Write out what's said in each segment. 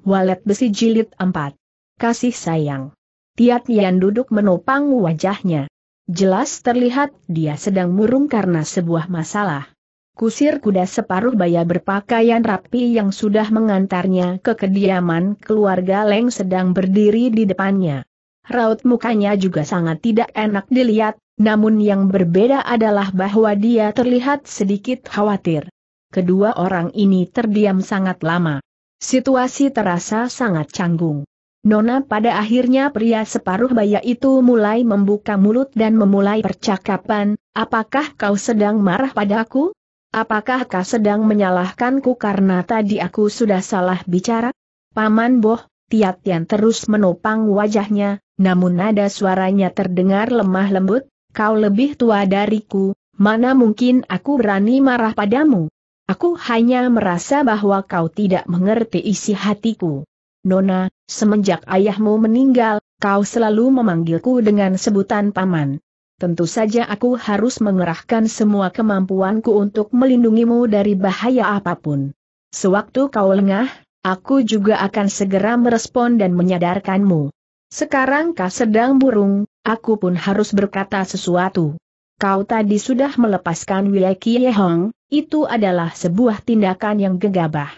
Walet besi jilid 4. Kasih sayang. Tiat Yan duduk menopang wajahnya. Jelas terlihat dia sedang murung karena sebuah masalah. Kusir kuda separuh baya berpakaian rapi yang sudah mengantarnya ke kediaman keluarga Leng sedang berdiri di depannya. Raut mukanya juga sangat tidak enak dilihat, namun yang berbeda adalah bahwa dia terlihat sedikit khawatir. Kedua orang ini terdiam sangat lama. Situasi terasa sangat canggung. Nona pada akhirnya pria separuh baya itu mulai membuka mulut dan memulai percakapan, apakah kau sedang marah padaku? Apakah kau sedang menyalahkanku karena tadi aku sudah salah bicara? Paman Boh, Tiatian terus menopang wajahnya, namun nada suaranya terdengar lemah lembut, kau lebih tua dariku, mana mungkin aku berani marah padamu? Aku hanya merasa bahwa kau tidak mengerti isi hatiku. Nona, semenjak ayahmu meninggal, kau selalu memanggilku dengan sebutan paman. Tentu saja aku harus mengerahkan semua kemampuanku untuk melindungimu dari bahaya apapun. Sewaktu kau lengah, aku juga akan segera merespon dan menyadarkanmu. Sekarang kau sedang burung, aku pun harus berkata sesuatu. Kau tadi sudah melepaskan Wileki Hong, itu adalah sebuah tindakan yang gegabah.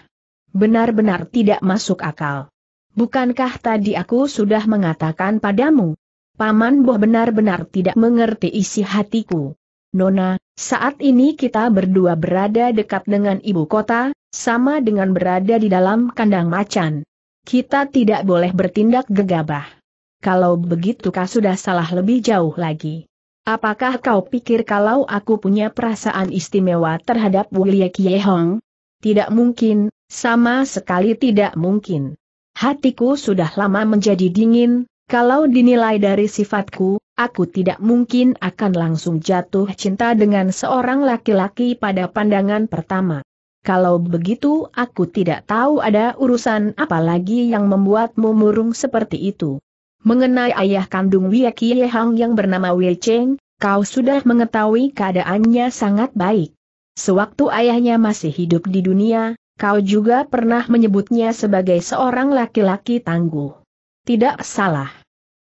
Benar-benar tidak masuk akal. Bukankah tadi aku sudah mengatakan padamu? Paman Boh benar-benar tidak mengerti isi hatiku. Nona, saat ini kita berdua berada dekat dengan ibu kota, sama dengan berada di dalam kandang macan. Kita tidak boleh bertindak gegabah. Kalau begitu kau sudah salah lebih jauh lagi. Apakah kau pikir kalau aku punya perasaan istimewa terhadap Willie Kie Hong? Tidak mungkin, sama sekali tidak mungkin. Hatiku sudah lama menjadi dingin, kalau dinilai dari sifatku, aku tidak mungkin akan langsung jatuh cinta dengan seorang laki-laki pada pandangan pertama. Kalau begitu aku tidak tahu ada urusan apa lagi yang membuatmu murung seperti itu. Mengenai ayah kandung Wieki Yehang yang bernama Wei Cheng, kau sudah mengetahui keadaannya sangat baik. Sewaktu ayahnya masih hidup di dunia, kau juga pernah menyebutnya sebagai seorang laki-laki tangguh. Tidak salah.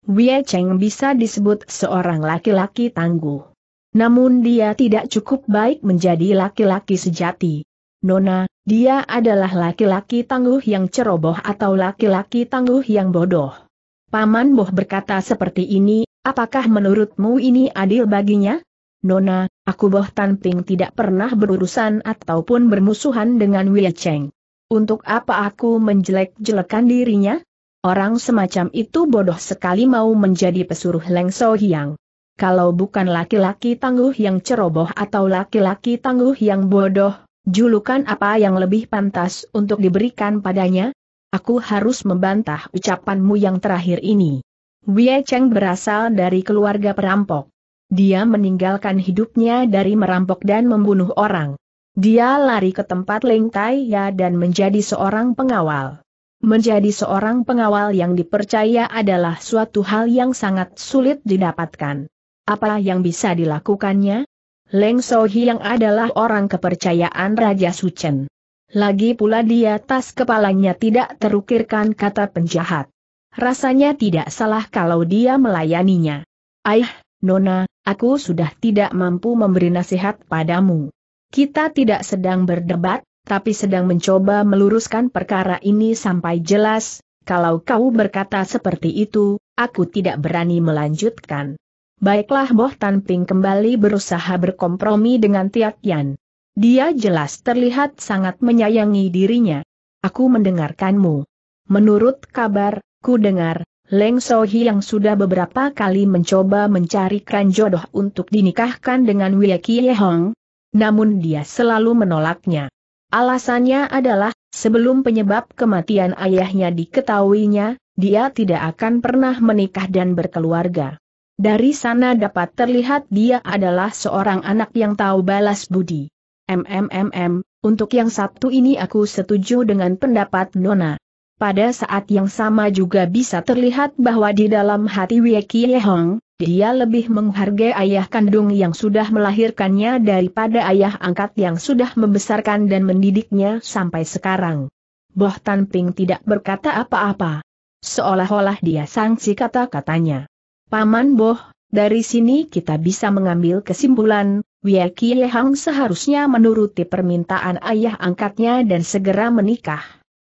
Wei Cheng bisa disebut seorang laki-laki tangguh. Namun dia tidak cukup baik menjadi laki-laki sejati. Nona, dia adalah laki-laki tangguh yang ceroboh atau laki-laki tangguh yang bodoh. Paman Boh berkata seperti ini, apakah menurutmu ini adil baginya? Nona, aku Boh Tanping tidak pernah berurusan ataupun bermusuhan dengan Wei Cheng. Untuk apa aku menjelek-jelekan dirinya? Orang semacam itu bodoh sekali mau menjadi pesuruh Leng So Hiang. Kalau bukan laki-laki tangguh yang ceroboh atau laki-laki tangguh yang bodoh, julukan apa yang lebih pantas untuk diberikan padanya? Aku harus membantah ucapanmu yang terakhir ini. Wei Cheng berasal dari keluarga perampok. Dia meninggalkan hidupnya dari merampok dan membunuh orang. Dia lari ke tempat Leng Tai Ya dan menjadi seorang pengawal. Menjadi seorang pengawal yang dipercaya adalah suatu hal yang sangat sulit didapatkan. Apa yang bisa dilakukannya? Leng Sohi yang adalah orang kepercayaan Raja Suchen. Lagi pula di atas kepalanya tidak terukirkan kata penjahat. Rasanya tidak salah kalau dia melayaninya. Aih, Nona, aku sudah tidak mampu memberi nasihat padamu. Kita tidak sedang berdebat, tapi sedang mencoba meluruskan perkara ini sampai jelas. Kalau kau berkata seperti itu, aku tidak berani melanjutkan. Baiklah Boh Tan kembali berusaha berkompromi dengan Tiat Yan. Dia jelas terlihat sangat menyayangi dirinya. Aku mendengarkanmu. Menurut kabar, ku dengar, Leng Sohi yang sudah beberapa kali mencoba mencari jodoh untuk dinikahkan dengan Kie Yehong, namun dia selalu menolaknya. Alasannya adalah, sebelum penyebab kematian ayahnya diketahuinya, dia tidak akan pernah menikah dan berkeluarga. Dari sana dapat terlihat dia adalah seorang anak yang tahu balas budi. MMMM, untuk yang Sabtu ini aku setuju dengan pendapat Nona. Pada saat yang sama juga bisa terlihat bahwa di dalam hati Wei Hong, dia lebih menghargai ayah kandung yang sudah melahirkannya daripada ayah angkat yang sudah membesarkan dan mendidiknya sampai sekarang. Boh Tan Ping tidak berkata apa-apa. Seolah-olah dia sangsi kata-katanya. Paman Boh, dari sini kita bisa mengambil kesimpulan, Wei Hang seharusnya menuruti permintaan ayah angkatnya dan segera menikah.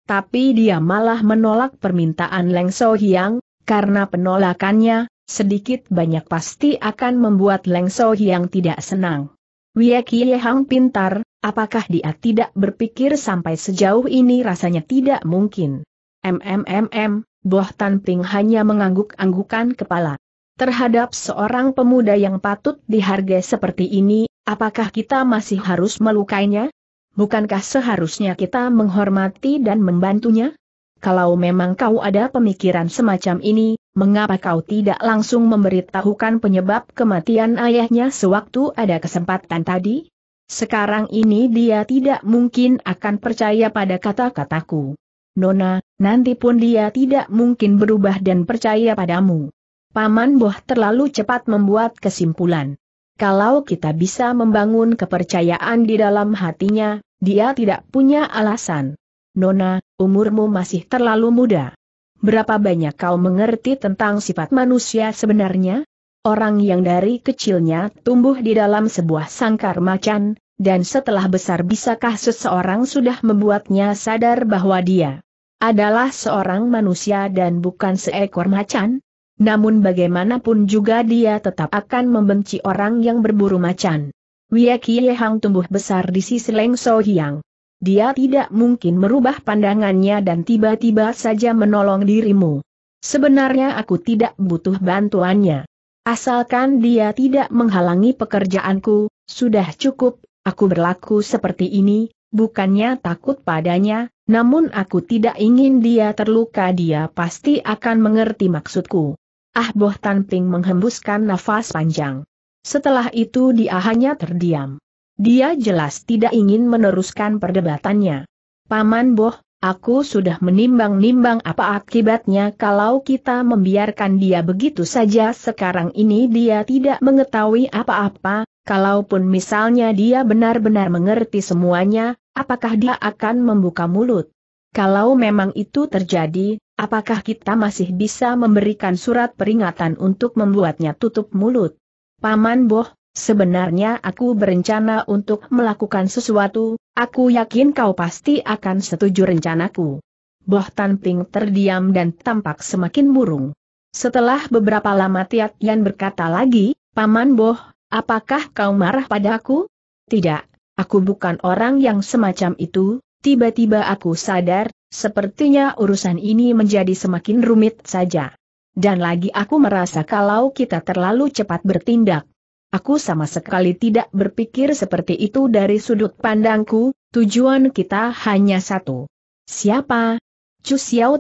Tapi dia malah menolak permintaan Leng So Hiang. karena penolakannya, sedikit banyak pasti akan membuat Leng So Hiang tidak senang. Wei Hang pintar, apakah dia tidak berpikir sampai sejauh ini rasanya tidak mungkin. MMMM, Boh Tan Ping hanya mengangguk-anggukan kepala. Terhadap seorang pemuda yang patut dihargai seperti ini, apakah kita masih harus melukainya? Bukankah seharusnya kita menghormati dan membantunya? Kalau memang kau ada pemikiran semacam ini, mengapa kau tidak langsung memberitahukan penyebab kematian ayahnya sewaktu ada kesempatan tadi? Sekarang ini dia tidak mungkin akan percaya pada kata-kataku. Nona, nanti pun dia tidak mungkin berubah dan percaya padamu. Paman Boh terlalu cepat membuat kesimpulan. Kalau kita bisa membangun kepercayaan di dalam hatinya, dia tidak punya alasan. Nona, umurmu masih terlalu muda. Berapa banyak kau mengerti tentang sifat manusia sebenarnya? Orang yang dari kecilnya tumbuh di dalam sebuah sangkar macan, dan setelah besar bisakah seseorang sudah membuatnya sadar bahwa dia adalah seorang manusia dan bukan seekor macan? Namun bagaimanapun juga dia tetap akan membenci orang yang berburu macan. Wia Kie Hang tumbuh besar di sisi Leng So Hyang. Dia tidak mungkin merubah pandangannya dan tiba-tiba saja menolong dirimu. Sebenarnya aku tidak butuh bantuannya. Asalkan dia tidak menghalangi pekerjaanku, sudah cukup, aku berlaku seperti ini, bukannya takut padanya, namun aku tidak ingin dia terluka dia pasti akan mengerti maksudku. Ah Boh Tan Ping menghembuskan nafas panjang. Setelah itu dia hanya terdiam. Dia jelas tidak ingin meneruskan perdebatannya. Paman Boh, aku sudah menimbang-nimbang apa akibatnya kalau kita membiarkan dia begitu saja sekarang ini dia tidak mengetahui apa-apa, kalaupun misalnya dia benar-benar mengerti semuanya, apakah dia akan membuka mulut? Kalau memang itu terjadi, Apakah kita masih bisa memberikan surat peringatan untuk membuatnya tutup mulut? Paman Boh, sebenarnya aku berencana untuk melakukan sesuatu, aku yakin kau pasti akan setuju rencanaku. Boh Tan terdiam dan tampak semakin murung. Setelah beberapa lama Tiat Yan berkata lagi, Paman Boh, apakah kau marah padaku? Tidak, aku bukan orang yang semacam itu, tiba-tiba aku sadar, Sepertinya urusan ini menjadi semakin rumit saja. Dan lagi aku merasa kalau kita terlalu cepat bertindak. Aku sama sekali tidak berpikir seperti itu dari sudut pandangku, tujuan kita hanya satu. Siapa? Chu Xiao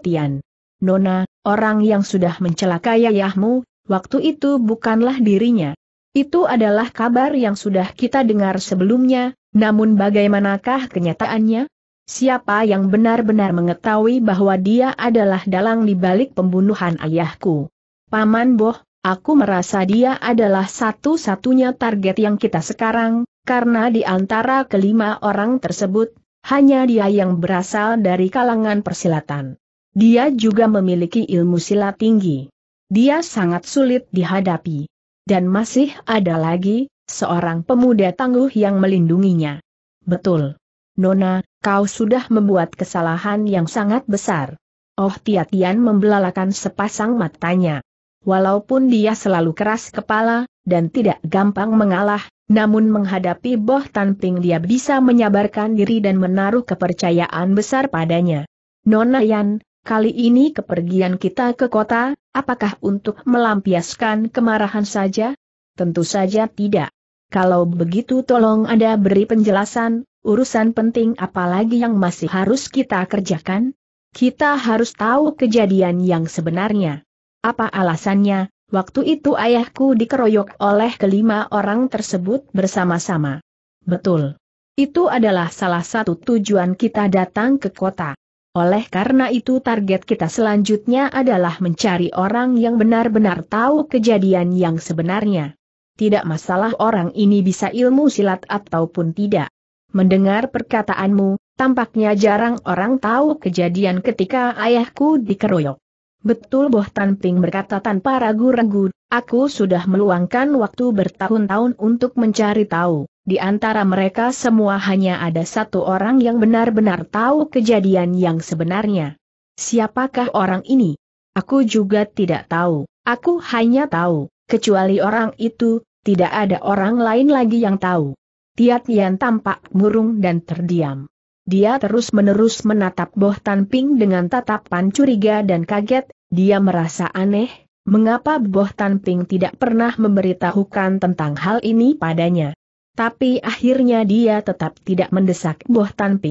Nona, orang yang sudah mencelakai ayahmu, waktu itu bukanlah dirinya. Itu adalah kabar yang sudah kita dengar sebelumnya, namun bagaimanakah kenyataannya? Siapa yang benar-benar mengetahui bahwa dia adalah dalang di balik pembunuhan ayahku? Paman Boh, aku merasa dia adalah satu-satunya target yang kita sekarang, karena di antara kelima orang tersebut, hanya dia yang berasal dari kalangan persilatan. Dia juga memiliki ilmu silat tinggi. Dia sangat sulit dihadapi. Dan masih ada lagi, seorang pemuda tangguh yang melindunginya. Betul. Nona, kau sudah membuat kesalahan yang sangat besar. Oh Tiatian membelalakan sepasang matanya. Walaupun dia selalu keras kepala, dan tidak gampang mengalah, namun menghadapi Boh Tanping dia bisa menyabarkan diri dan menaruh kepercayaan besar padanya. Nona Yan, kali ini kepergian kita ke kota, apakah untuk melampiaskan kemarahan saja? Tentu saja tidak. Kalau begitu tolong ada beri penjelasan, urusan penting apalagi yang masih harus kita kerjakan? Kita harus tahu kejadian yang sebenarnya. Apa alasannya, waktu itu ayahku dikeroyok oleh kelima orang tersebut bersama-sama. Betul. Itu adalah salah satu tujuan kita datang ke kota. Oleh karena itu target kita selanjutnya adalah mencari orang yang benar-benar tahu kejadian yang sebenarnya. Tidak masalah orang ini bisa ilmu silat ataupun tidak. Mendengar perkataanmu, tampaknya jarang orang tahu kejadian ketika ayahku dikeroyok. Betul Boh Tan Ping berkata tanpa ragu-ragu, aku sudah meluangkan waktu bertahun-tahun untuk mencari tahu. Di antara mereka semua hanya ada satu orang yang benar-benar tahu kejadian yang sebenarnya. Siapakah orang ini? Aku juga tidak tahu, aku hanya tahu, kecuali orang itu, tidak ada orang lain lagi yang tahu. Tiat Tian tampak murung dan terdiam. Dia terus-menerus menatap Boh Tan dengan tatapan curiga dan kaget, dia merasa aneh, mengapa Boh Tan tidak pernah memberitahukan tentang hal ini padanya. Tapi akhirnya dia tetap tidak mendesak Boh Tan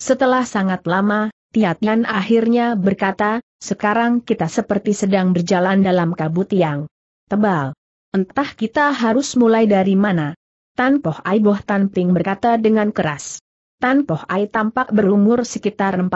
Setelah sangat lama, Tiatian akhirnya berkata, sekarang kita seperti sedang berjalan dalam kabut yang tebal. Entah kita harus mulai dari mana. Tan Poh Ai Boh Tan Ping berkata dengan keras. Tan Poh Ai tampak berumur sekitar 40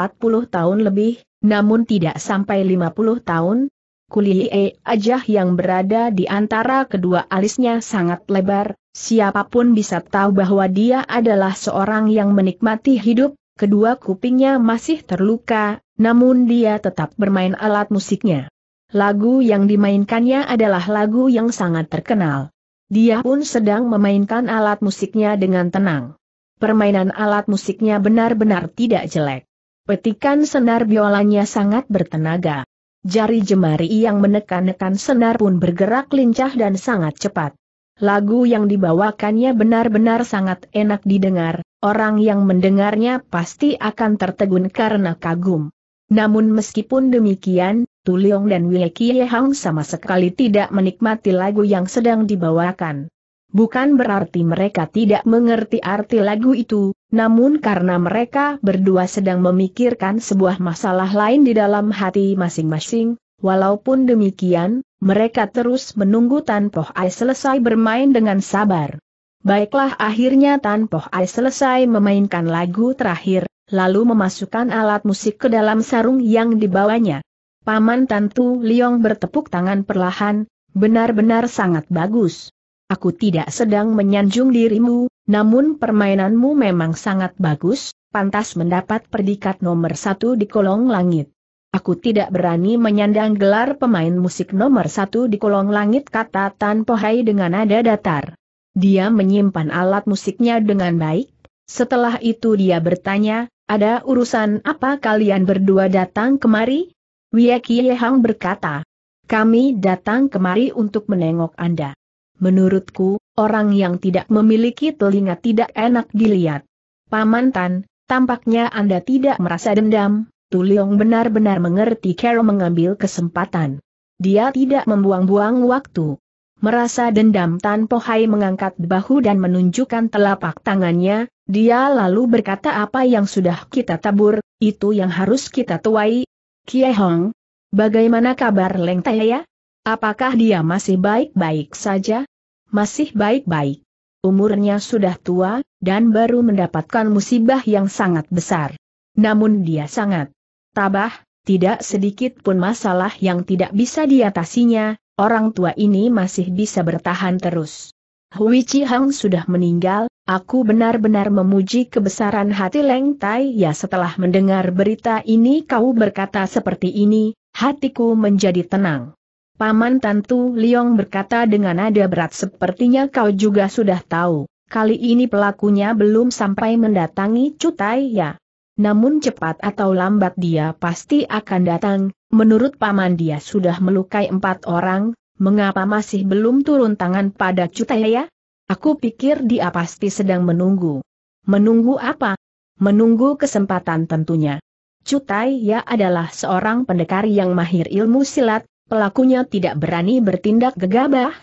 tahun lebih, namun tidak sampai 50 tahun. E aja yang berada di antara kedua alisnya sangat lebar, siapapun bisa tahu bahwa dia adalah seorang yang menikmati hidup, kedua kupingnya masih terluka, namun dia tetap bermain alat musiknya. Lagu yang dimainkannya adalah lagu yang sangat terkenal. Dia pun sedang memainkan alat musiknya dengan tenang. Permainan alat musiknya benar-benar tidak jelek. Petikan senar biolanya sangat bertenaga. Jari jemari yang menekan-nekan senar pun bergerak lincah dan sangat cepat. Lagu yang dibawakannya benar-benar sangat enak didengar, orang yang mendengarnya pasti akan tertegun karena kagum. Namun meskipun demikian, Tu Leong dan Wei Kie Hang sama sekali tidak menikmati lagu yang sedang dibawakan. Bukan berarti mereka tidak mengerti arti lagu itu, namun karena mereka berdua sedang memikirkan sebuah masalah lain di dalam hati masing-masing, walaupun demikian, mereka terus menunggu Tan Poh Ai selesai bermain dengan sabar. Baiklah akhirnya Tan Poh Ai selesai memainkan lagu terakhir, lalu memasukkan alat musik ke dalam sarung yang dibawanya. Paman Tantu Liong bertepuk tangan perlahan, benar-benar sangat bagus. Aku tidak sedang menyanjung dirimu, namun permainanmu memang sangat bagus, pantas mendapat predikat nomor satu di kolong langit. Aku tidak berani menyandang gelar pemain musik nomor satu di kolong langit kata Tan Pohai dengan nada datar. Dia menyimpan alat musiknya dengan baik. Setelah itu dia bertanya, ada urusan apa kalian berdua datang kemari? Wie Hang berkata, kami datang kemari untuk menengok Anda. Menurutku, orang yang tidak memiliki telinga tidak enak dilihat. Paman Tan, tampaknya Anda tidak merasa dendam, Tuliong benar-benar mengerti Carol mengambil kesempatan. Dia tidak membuang-buang waktu. Merasa dendam Tan Pohai mengangkat bahu dan menunjukkan telapak tangannya, dia lalu berkata apa yang sudah kita tabur, itu yang harus kita tuai, Kie Hong, bagaimana kabar Leng Taya? Apakah dia masih baik-baik saja? Masih baik-baik. Umurnya sudah tua, dan baru mendapatkan musibah yang sangat besar. Namun dia sangat tabah, tidak sedikit pun masalah yang tidak bisa diatasinya, orang tua ini masih bisa bertahan terus. Hui Chi Hang sudah meninggal, Aku benar-benar memuji kebesaran hati Leng Tai ya setelah mendengar berita ini kau berkata seperti ini, hatiku menjadi tenang. Paman Tantu Liong berkata dengan nada berat sepertinya kau juga sudah tahu, kali ini pelakunya belum sampai mendatangi Cutai ya. Namun cepat atau lambat dia pasti akan datang, menurut Paman dia sudah melukai empat orang, mengapa masih belum turun tangan pada Cutai ya? Aku pikir dia pasti sedang menunggu. Menunggu apa? Menunggu kesempatan tentunya. Cutai ya adalah seorang pendekar yang mahir ilmu silat, pelakunya tidak berani bertindak gegabah.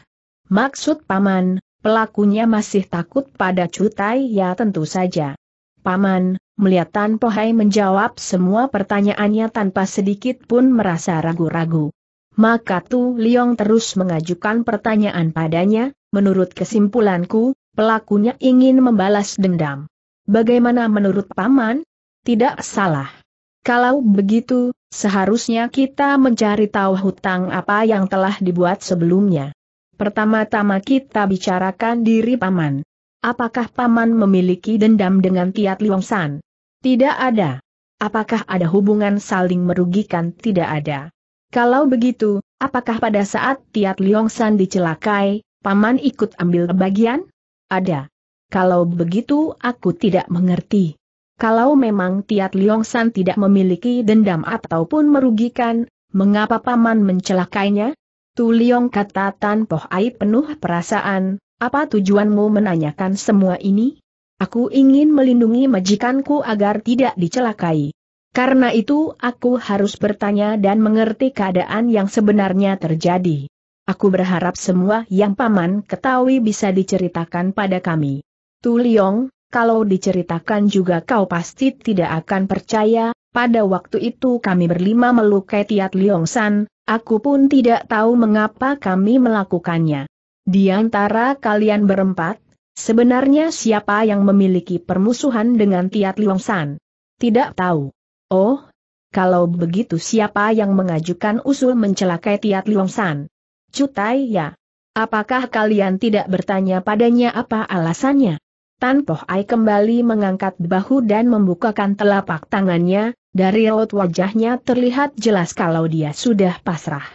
Maksud paman, pelakunya masih takut pada Cutai ya tentu saja. Paman, melihat Tan Pohai menjawab semua pertanyaannya tanpa sedikit pun merasa ragu-ragu. Maka Tu Liong terus mengajukan pertanyaan padanya, Menurut kesimpulanku, pelakunya ingin membalas dendam. Bagaimana menurut Paman? Tidak salah. Kalau begitu, seharusnya kita mencari tahu hutang apa yang telah dibuat sebelumnya. Pertama-tama kita bicarakan diri Paman. Apakah Paman memiliki dendam dengan Tiat San? Tidak ada. Apakah ada hubungan saling merugikan? Tidak ada. Kalau begitu, apakah pada saat Tiat San dicelakai, Paman ikut ambil bagian? Ada. Kalau begitu aku tidak mengerti. Kalau memang Tiat San tidak memiliki dendam ataupun merugikan, mengapa Paman mencelakainya? Tu Liong kata Tan Poh Ai penuh perasaan, apa tujuanmu menanyakan semua ini? Aku ingin melindungi majikanku agar tidak dicelakai. Karena itu aku harus bertanya dan mengerti keadaan yang sebenarnya terjadi. Aku berharap semua yang paman ketahui bisa diceritakan pada kami. Tu Liong, kalau diceritakan juga kau pasti tidak akan percaya, pada waktu itu kami berlima melukai Tiat Liong San, aku pun tidak tahu mengapa kami melakukannya. Di antara kalian berempat, sebenarnya siapa yang memiliki permusuhan dengan Tiat Liong San? Tidak tahu. Oh, kalau begitu siapa yang mengajukan usul mencelakai Tiat Liong San? Cutai ya. Apakah kalian tidak bertanya padanya apa alasannya? Tan Poh Ai kembali mengangkat bahu dan membukakan telapak tangannya, dari raut wajahnya terlihat jelas kalau dia sudah pasrah.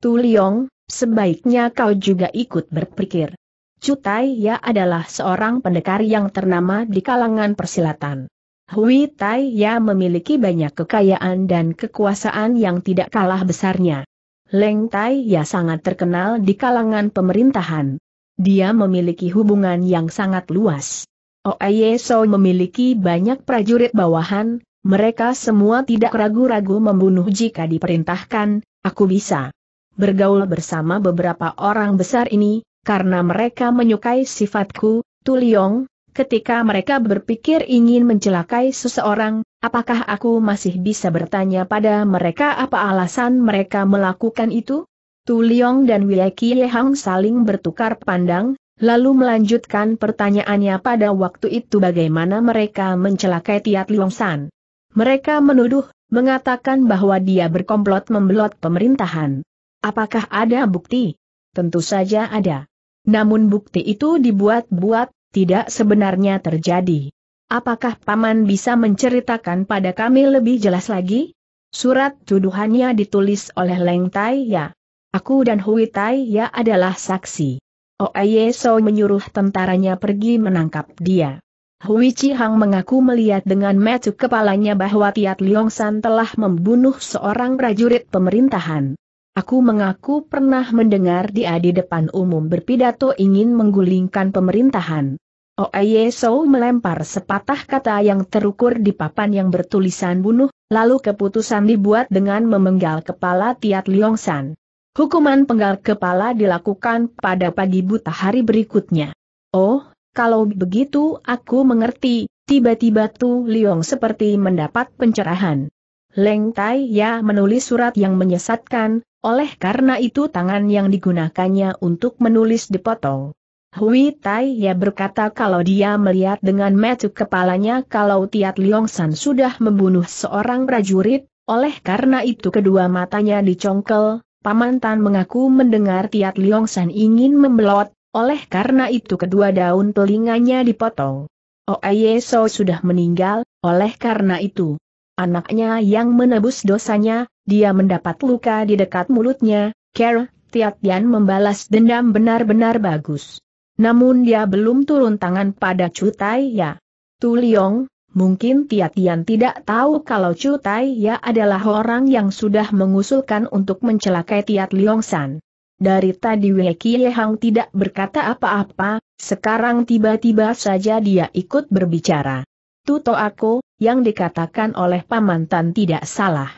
Tu Liong, sebaiknya kau juga ikut berpikir. Cutai Ya adalah seorang pendekar yang ternama di kalangan persilatan. Hui Tai Ya memiliki banyak kekayaan dan kekuasaan yang tidak kalah besarnya. Leng Tai Ya sangat terkenal di kalangan pemerintahan. Dia memiliki hubungan yang sangat luas. Oye So memiliki banyak prajurit bawahan, mereka semua tidak ragu-ragu membunuh jika diperintahkan, aku bisa bergaul bersama beberapa orang besar ini, karena mereka menyukai sifatku, Tuliong, Ketika mereka berpikir ingin mencelakai seseorang, apakah aku masih bisa bertanya pada mereka apa alasan mereka melakukan itu? Tu Liong dan Wieki Hang saling bertukar pandang, lalu melanjutkan pertanyaannya pada waktu itu bagaimana mereka mencelakai Tiat Liong San. Mereka menuduh, mengatakan bahwa dia berkomplot membelot pemerintahan. Apakah ada bukti? Tentu saja ada. Namun bukti itu dibuat-buat, tidak sebenarnya terjadi. Apakah Paman bisa menceritakan pada kami lebih jelas lagi? Surat tuduhannya ditulis oleh Leng Tai Ya. Aku dan Hui Tai Ya adalah saksi. Oye oh, So menyuruh tentaranya pergi menangkap dia. Hui Chi Hang mengaku melihat dengan metu kepalanya bahwa Tiat Liong San telah membunuh seorang prajurit pemerintahan. Aku mengaku pernah mendengar dia di depan umum berpidato ingin menggulingkan pemerintahan. Oeye So melempar sepatah kata yang terukur di papan yang bertulisan bunuh, lalu keputusan dibuat dengan memenggal kepala Tiat San. Hukuman penggal kepala dilakukan pada pagi buta hari berikutnya. Oh, kalau begitu aku mengerti, tiba-tiba Tu Liong seperti mendapat pencerahan. Leng Tai Ya menulis surat yang menyesatkan, oleh karena itu tangan yang digunakannya untuk menulis dipotong. Hui Tai Ya berkata kalau dia melihat dengan metu kepalanya kalau Tiat Liong San sudah membunuh seorang prajurit, oleh karena itu kedua matanya dicongkel, Paman Tan mengaku mendengar Tiat Liong San ingin membelot, oleh karena itu kedua daun telinganya dipotong. Oayeso sudah meninggal, oleh karena itu, Anaknya yang menebus dosanya, dia mendapat luka di dekat mulutnya, Kerr, Tiatian membalas dendam benar-benar bagus. Namun dia belum turun tangan pada Tai Ya. Tu Liong, mungkin Tiatian tidak tahu kalau Tai Ya adalah orang yang sudah mengusulkan untuk mencelakai Tiat Liong San. Dari tadi Wei Hang tidak berkata apa-apa, sekarang tiba-tiba saja dia ikut berbicara. Tuto aku, yang dikatakan oleh pamantan tidak salah.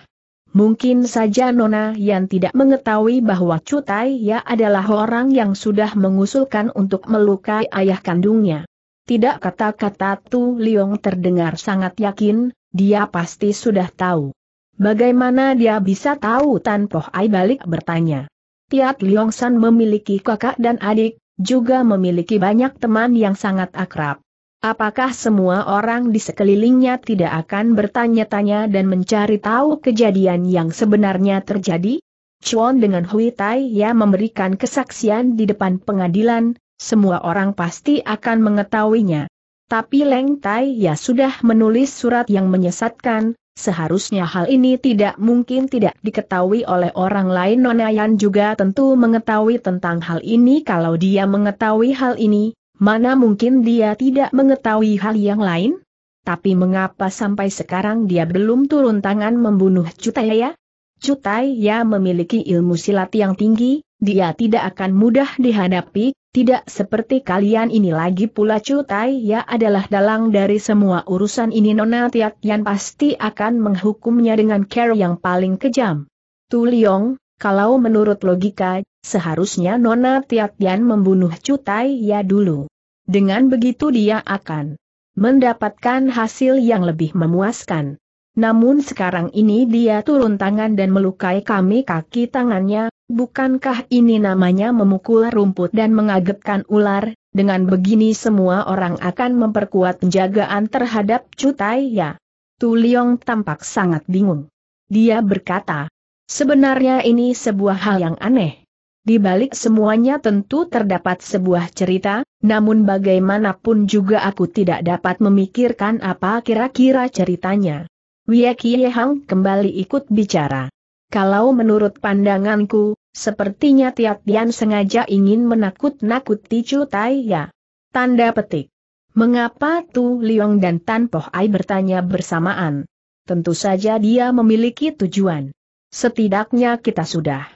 Mungkin saja Nona yang tidak mengetahui bahwa Cutai ya adalah orang yang sudah mengusulkan untuk melukai ayah kandungnya. Tidak kata-kata Tu Liong terdengar sangat yakin, dia pasti sudah tahu. Bagaimana dia bisa tahu Tan Poh Ai balik bertanya. Tiat Liong San memiliki kakak dan adik, juga memiliki banyak teman yang sangat akrab. Apakah semua orang di sekelilingnya tidak akan bertanya-tanya dan mencari tahu kejadian yang sebenarnya terjadi? Chuan dengan Hui Tai Ya memberikan kesaksian di depan pengadilan, semua orang pasti akan mengetahuinya. Tapi Leng Tai Ya sudah menulis surat yang menyesatkan, seharusnya hal ini tidak mungkin tidak diketahui oleh orang lain Nona Yan juga tentu mengetahui tentang hal ini kalau dia mengetahui hal ini, Mana mungkin dia tidak mengetahui hal yang lain? Tapi mengapa sampai sekarang dia belum turun tangan membunuh Cutaya? Cutaya memiliki ilmu silat yang tinggi, dia tidak akan mudah dihadapi, tidak seperti kalian ini lagi pula Cutaya adalah dalang dari semua urusan ini Nona Yan pasti akan menghukumnya dengan care yang paling kejam. Liong, kalau menurut logika, seharusnya Nona Tiatian membunuh Cutai ya dulu. Dengan begitu dia akan mendapatkan hasil yang lebih memuaskan. Namun sekarang ini dia turun tangan dan melukai kami kaki tangannya, bukankah ini namanya memukul rumput dan mengagetkan ular, dengan begini semua orang akan memperkuat penjagaan terhadap Cutai ya. Tu Liong tampak sangat bingung. Dia berkata, Sebenarnya ini sebuah hal yang aneh. Di balik semuanya tentu terdapat sebuah cerita, namun bagaimanapun juga aku tidak dapat memikirkan apa kira-kira ceritanya. Wiyaki Hang kembali ikut bicara. Kalau menurut pandanganku, sepertinya Tiat Tian sengaja ingin menakut-nakuti Chu Tai Ya. Tanda petik. Mengapa Tu Liong dan Tan Poh Ai bertanya bersamaan? Tentu saja dia memiliki tujuan. Setidaknya kita sudah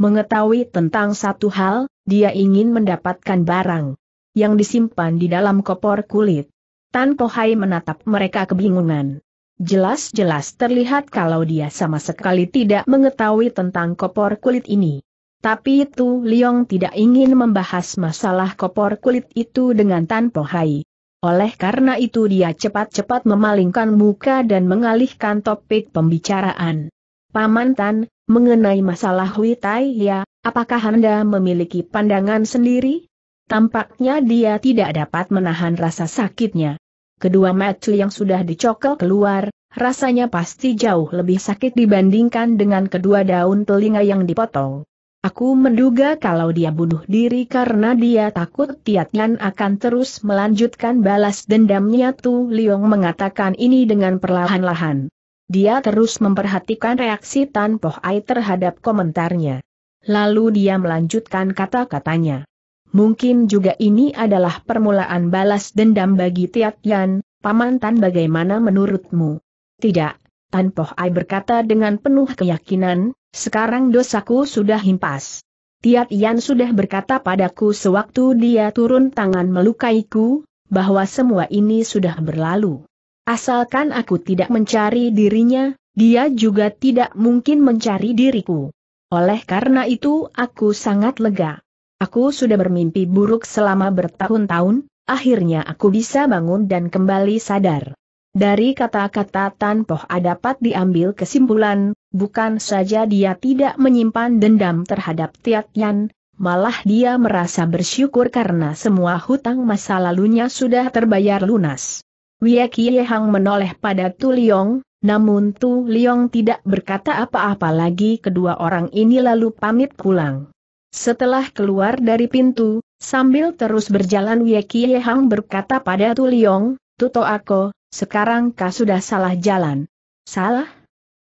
mengetahui tentang satu hal, dia ingin mendapatkan barang yang disimpan di dalam kopor kulit. Tan Pohai menatap mereka kebingungan. Jelas-jelas terlihat kalau dia sama sekali tidak mengetahui tentang kopor kulit ini. Tapi itu Liong tidak ingin membahas masalah kopor kulit itu dengan Tan Pohai. Oleh karena itu dia cepat-cepat memalingkan muka dan mengalihkan topik pembicaraan. Paman Tan, mengenai masalah Hui Tai Ya, apakah Anda memiliki pandangan sendiri? Tampaknya dia tidak dapat menahan rasa sakitnya. Kedua mata yang sudah dicokel keluar, rasanya pasti jauh lebih sakit dibandingkan dengan kedua daun telinga yang dipotong. Aku menduga kalau dia bunuh diri karena dia takut Tiatnyan akan terus melanjutkan balas dendamnya Tu Liong mengatakan ini dengan perlahan-lahan. Dia terus memperhatikan reaksi Tan Poh Ai terhadap komentarnya. Lalu dia melanjutkan kata-katanya. Mungkin juga ini adalah permulaan balas dendam bagi Tiat Yan, Paman Tan bagaimana menurutmu? Tidak, Tan Poh Ai berkata dengan penuh keyakinan, sekarang dosaku sudah himpas. Tiat Yan sudah berkata padaku sewaktu dia turun tangan melukaiku, bahwa semua ini sudah berlalu. Asalkan aku tidak mencari dirinya, dia juga tidak mungkin mencari diriku. Oleh karena itu aku sangat lega. Aku sudah bermimpi buruk selama bertahun-tahun, akhirnya aku bisa bangun dan kembali sadar. Dari kata-kata Tanpoh dapat diambil kesimpulan, bukan saja dia tidak menyimpan dendam terhadap Tiat Yan, malah dia merasa bersyukur karena semua hutang masa lalunya sudah terbayar lunas. Wiekie Hang menoleh pada Tu Liong, namun Tu Liong tidak berkata apa-apa lagi kedua orang ini lalu pamit pulang. Setelah keluar dari pintu, sambil terus berjalan Wiekie Hang berkata pada Tu Liong, Tuto Ako, sekarang kau sudah salah jalan. Salah?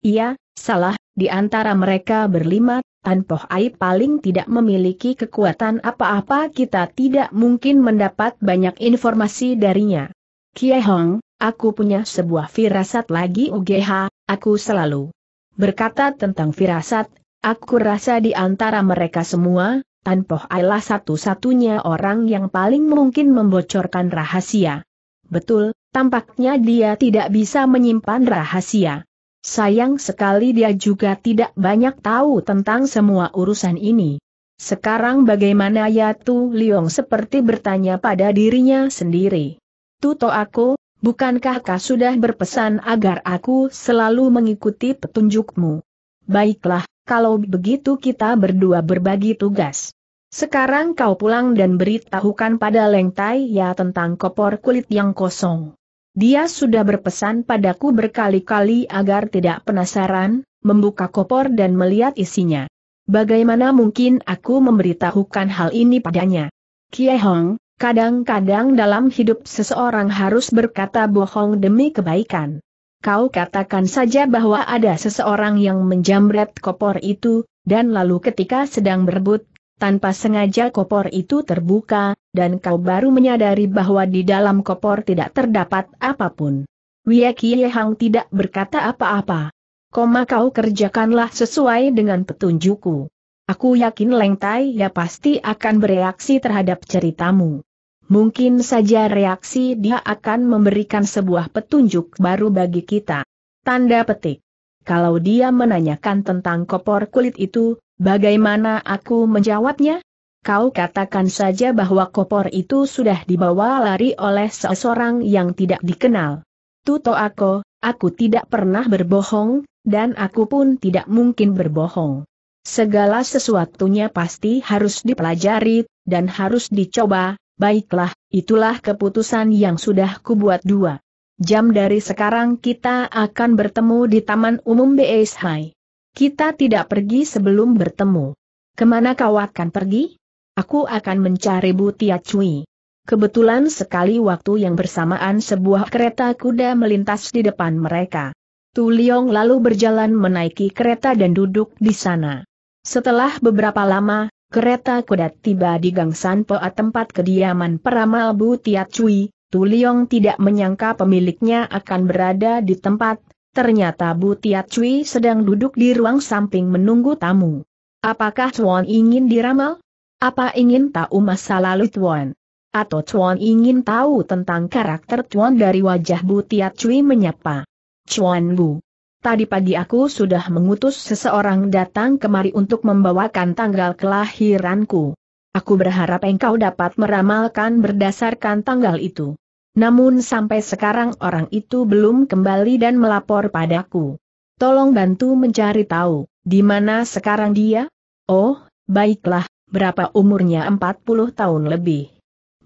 Iya, salah, di antara mereka berlima, Tanpo Ai paling tidak memiliki kekuatan apa-apa kita tidak mungkin mendapat banyak informasi darinya. Kie Hong, aku punya sebuah firasat lagi UGH, aku selalu berkata tentang firasat, aku rasa di antara mereka semua, Poh adalah satu-satunya orang yang paling mungkin membocorkan rahasia. Betul, tampaknya dia tidak bisa menyimpan rahasia. Sayang sekali dia juga tidak banyak tahu tentang semua urusan ini. Sekarang bagaimana ya Yatu Liong seperti bertanya pada dirinya sendiri. Tuto aku, bukankah kau sudah berpesan agar aku selalu mengikuti petunjukmu? Baiklah, kalau begitu kita berdua berbagi tugas. Sekarang kau pulang dan beritahukan pada Leng Tai ya tentang kopor kulit yang kosong. Dia sudah berpesan padaku berkali-kali agar tidak penasaran, membuka kopor dan melihat isinya. Bagaimana mungkin aku memberitahukan hal ini padanya? Kie Hong, Kadang-kadang dalam hidup seseorang harus berkata bohong demi kebaikan. Kau katakan saja bahwa ada seseorang yang menjamret kopor itu, dan lalu ketika sedang berebut, tanpa sengaja kopor itu terbuka, dan kau baru menyadari bahwa di dalam kopor tidak terdapat apapun. Kie Hang tidak berkata apa-apa. Koma kau kerjakanlah sesuai dengan petunjukku. Aku yakin Leng Tai ya pasti akan bereaksi terhadap ceritamu mungkin saja reaksi dia akan memberikan sebuah petunjuk baru bagi kita. Tanda petik. Kalau dia menanyakan tentang kopor kulit itu, bagaimana aku menjawabnya? Kau katakan saja bahwa kopor itu sudah dibawa lari oleh seseorang yang tidak dikenal. Tuto aku, aku tidak pernah berbohong, dan aku pun tidak mungkin berbohong. Segala sesuatunya pasti harus dipelajari, dan harus dicoba, baiklah, itulah keputusan yang sudah kubuat dua. Jam dari sekarang kita akan bertemu di Taman Umum B.S. Kita tidak pergi sebelum bertemu. Kemana kau akan pergi? Aku akan mencari Butia Cui. Kebetulan sekali waktu yang bersamaan sebuah kereta kuda melintas di depan mereka. Tu Liong lalu berjalan menaiki kereta dan duduk di sana. Setelah beberapa lama, Kereta kuda tiba di Gangsan Poa tempat kediaman peramal Bu Tiat Cui, Tuliong tidak menyangka pemiliknya akan berada di tempat, ternyata Bu Tiat Cui sedang duduk di ruang samping menunggu tamu. Apakah Chuan ingin diramal? Apa ingin tahu masa lalu Chuan? Atau Chuan ingin tahu tentang karakter Chuan dari wajah Bu Tiat Cui menyapa? Chuan Bu. Tadi pagi aku sudah mengutus seseorang datang kemari untuk membawakan tanggal kelahiranku. Aku berharap engkau dapat meramalkan berdasarkan tanggal itu. Namun sampai sekarang orang itu belum kembali dan melapor padaku. Tolong bantu mencari tahu, di mana sekarang dia? Oh, baiklah, berapa umurnya 40 tahun lebih.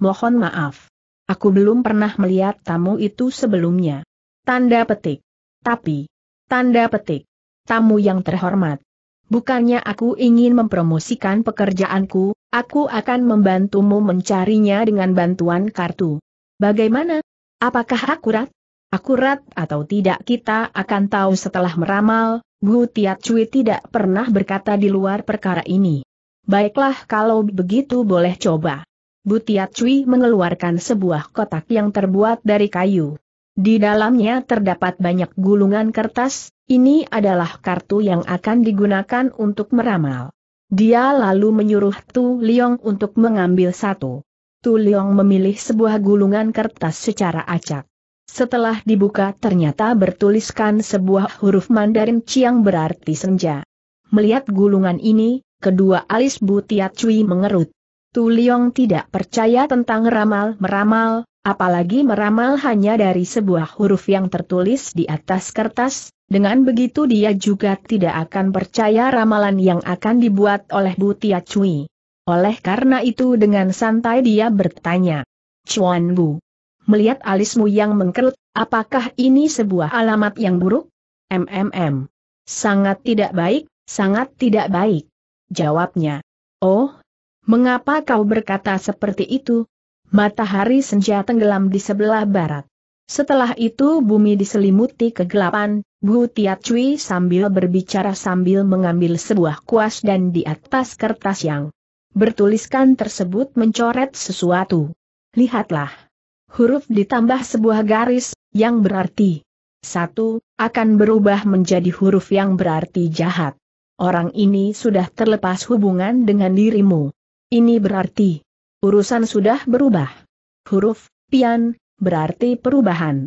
Mohon maaf. Aku belum pernah melihat tamu itu sebelumnya. Tanda petik. Tapi, Tanda petik. Tamu yang terhormat. Bukannya aku ingin mempromosikan pekerjaanku, aku akan membantumu mencarinya dengan bantuan kartu. Bagaimana? Apakah akurat? Akurat atau tidak kita akan tahu setelah meramal, Bu Tiat Cui tidak pernah berkata di luar perkara ini. Baiklah kalau begitu boleh coba. Bu Tiat Cui mengeluarkan sebuah kotak yang terbuat dari kayu. Di dalamnya terdapat banyak gulungan kertas, ini adalah kartu yang akan digunakan untuk meramal. Dia lalu menyuruh Tu Liong untuk mengambil satu. Tu Liong memilih sebuah gulungan kertas secara acak. Setelah dibuka ternyata bertuliskan sebuah huruf Mandarin Ciang berarti senja. Melihat gulungan ini, kedua alis Butiat Cui mengerut. Tu Liong tidak percaya tentang ramal-meramal, apalagi meramal hanya dari sebuah huruf yang tertulis di atas kertas, dengan begitu dia juga tidak akan percaya ramalan yang akan dibuat oleh Bu Tia Cui. Oleh karena itu dengan santai dia bertanya, Cuan Bu, melihat alismu yang mengkerut, apakah ini sebuah alamat yang buruk? MMM. Sangat tidak baik, sangat tidak baik. Jawabnya. Oh, mengapa kau berkata seperti itu, matahari senja tenggelam di sebelah barat. Setelah itu bumi diselimuti kegelapan, Bu Tiat Cui sambil berbicara sambil mengambil sebuah kuas dan di atas kertas yang bertuliskan tersebut mencoret sesuatu. Lihatlah. Huruf ditambah sebuah garis, yang berarti satu, akan berubah menjadi huruf yang berarti jahat. Orang ini sudah terlepas hubungan dengan dirimu. Ini berarti urusan sudah berubah. Huruf pian berarti perubahan.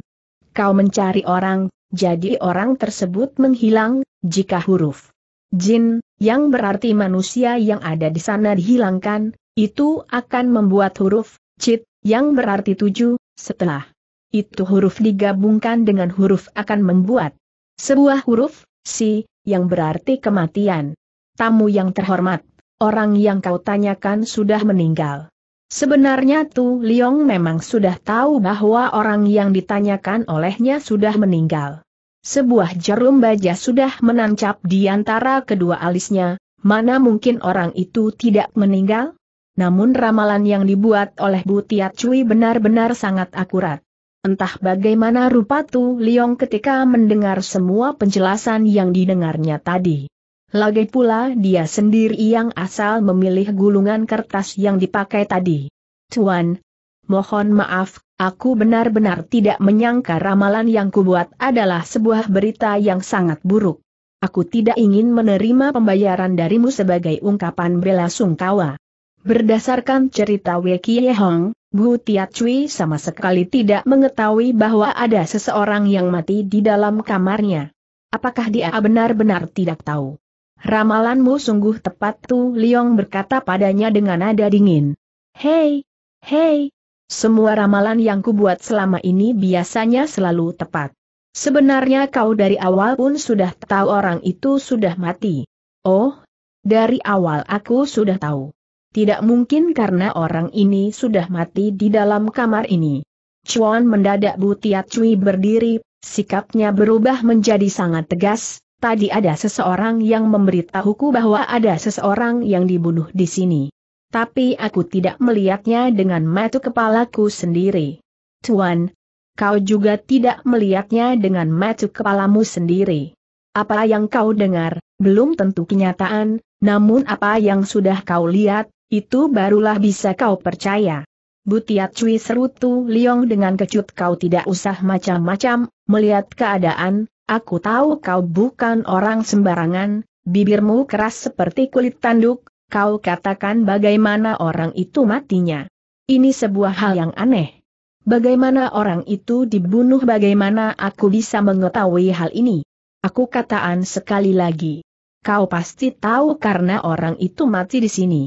Kau mencari orang, jadi orang tersebut menghilang, jika huruf jin, yang berarti manusia yang ada di sana dihilangkan, itu akan membuat huruf cit, yang berarti tujuh, setelah itu huruf digabungkan dengan huruf akan membuat sebuah huruf, si, yang berarti kematian. Tamu yang terhormat, orang yang kau tanyakan sudah meninggal. Sebenarnya Tu Liong memang sudah tahu bahwa orang yang ditanyakan olehnya sudah meninggal. Sebuah jarum baja sudah menancap di antara kedua alisnya, mana mungkin orang itu tidak meninggal? Namun ramalan yang dibuat oleh bu Butiat Cui benar-benar sangat akurat. Entah bagaimana rupa Tu Liong ketika mendengar semua penjelasan yang didengarnya tadi. Lagi pula dia sendiri yang asal memilih gulungan kertas yang dipakai tadi. Tuan, mohon maaf, aku benar-benar tidak menyangka ramalan yang kubuat adalah sebuah berita yang sangat buruk. Aku tidak ingin menerima pembayaran darimu sebagai ungkapan bela sungkawa. Berdasarkan cerita Weki Yehong, Bu Tiat Cui sama sekali tidak mengetahui bahwa ada seseorang yang mati di dalam kamarnya. Apakah dia benar-benar tidak tahu? Ramalanmu sungguh tepat Tu Liong berkata padanya dengan nada dingin. Hei! Hei! Semua ramalan yang kubuat selama ini biasanya selalu tepat. Sebenarnya kau dari awal pun sudah tahu orang itu sudah mati. Oh, dari awal aku sudah tahu. Tidak mungkin karena orang ini sudah mati di dalam kamar ini. Chuan mendadak Butiat Cui berdiri, sikapnya berubah menjadi sangat tegas, Tadi ada seseorang yang memberitahuku bahwa ada seseorang yang dibunuh di sini. Tapi aku tidak melihatnya dengan mata kepalaku sendiri. Tuan, kau juga tidak melihatnya dengan mata kepalamu sendiri. Apa yang kau dengar, belum tentu kenyataan, namun apa yang sudah kau lihat, itu barulah bisa kau percaya. Butiat Cui serutu Liong dengan kecut kau tidak usah macam-macam, melihat keadaan, Aku tahu kau bukan orang sembarangan, bibirmu keras seperti kulit tanduk, kau katakan bagaimana orang itu matinya. Ini sebuah hal yang aneh. Bagaimana orang itu dibunuh bagaimana aku bisa mengetahui hal ini? Aku kataan sekali lagi. Kau pasti tahu karena orang itu mati di sini.